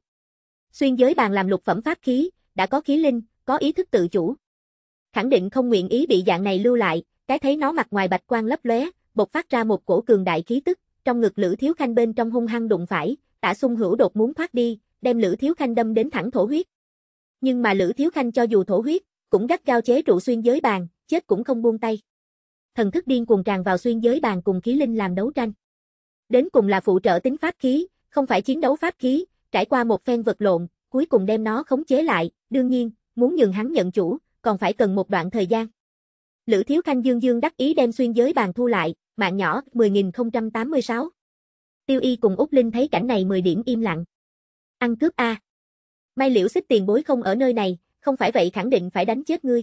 Xuyên giới bàn làm lục phẩm pháp khí, đã có khí linh, có ý thức tự chủ. Khẳng định không nguyện ý bị dạng này lưu lại, cái thấy nó mặt ngoài bạch quang lấp lóe, bộc phát ra một cổ cường đại khí tức, trong ngực Lữ Thiếu Khanh bên trong hung hăng đụng phải, Tả Xung Hữu đột muốn thoát đi, đem Lữ Thiếu Khanh đâm đến thẳng thổ huyết. Nhưng mà Lữ Thiếu Khanh cho dù thổ huyết, cũng gắt cao chế trụ xuyên giới bàn, chết cũng không buông tay. Thần thức điên cuồng tràn vào xuyên giới bàn cùng khí linh làm đấu tranh. Đến cùng là phụ trợ tính pháp khí, không phải chiến đấu pháp khí, trải qua một phen vật lộn, cuối cùng đem nó khống chế lại, đương nhiên, muốn nhường hắn nhận chủ, còn phải cần một đoạn thời gian. Lữ Thiếu Khanh dương dương đắc ý đem xuyên giới bàn thu lại, mạng nhỏ 10086. Tiêu Y cùng Úc Linh thấy cảnh này 10 điểm im lặng. Ăn cướp a. May Liễu xích tiền bối không ở nơi này, không phải vậy khẳng định phải đánh chết ngươi.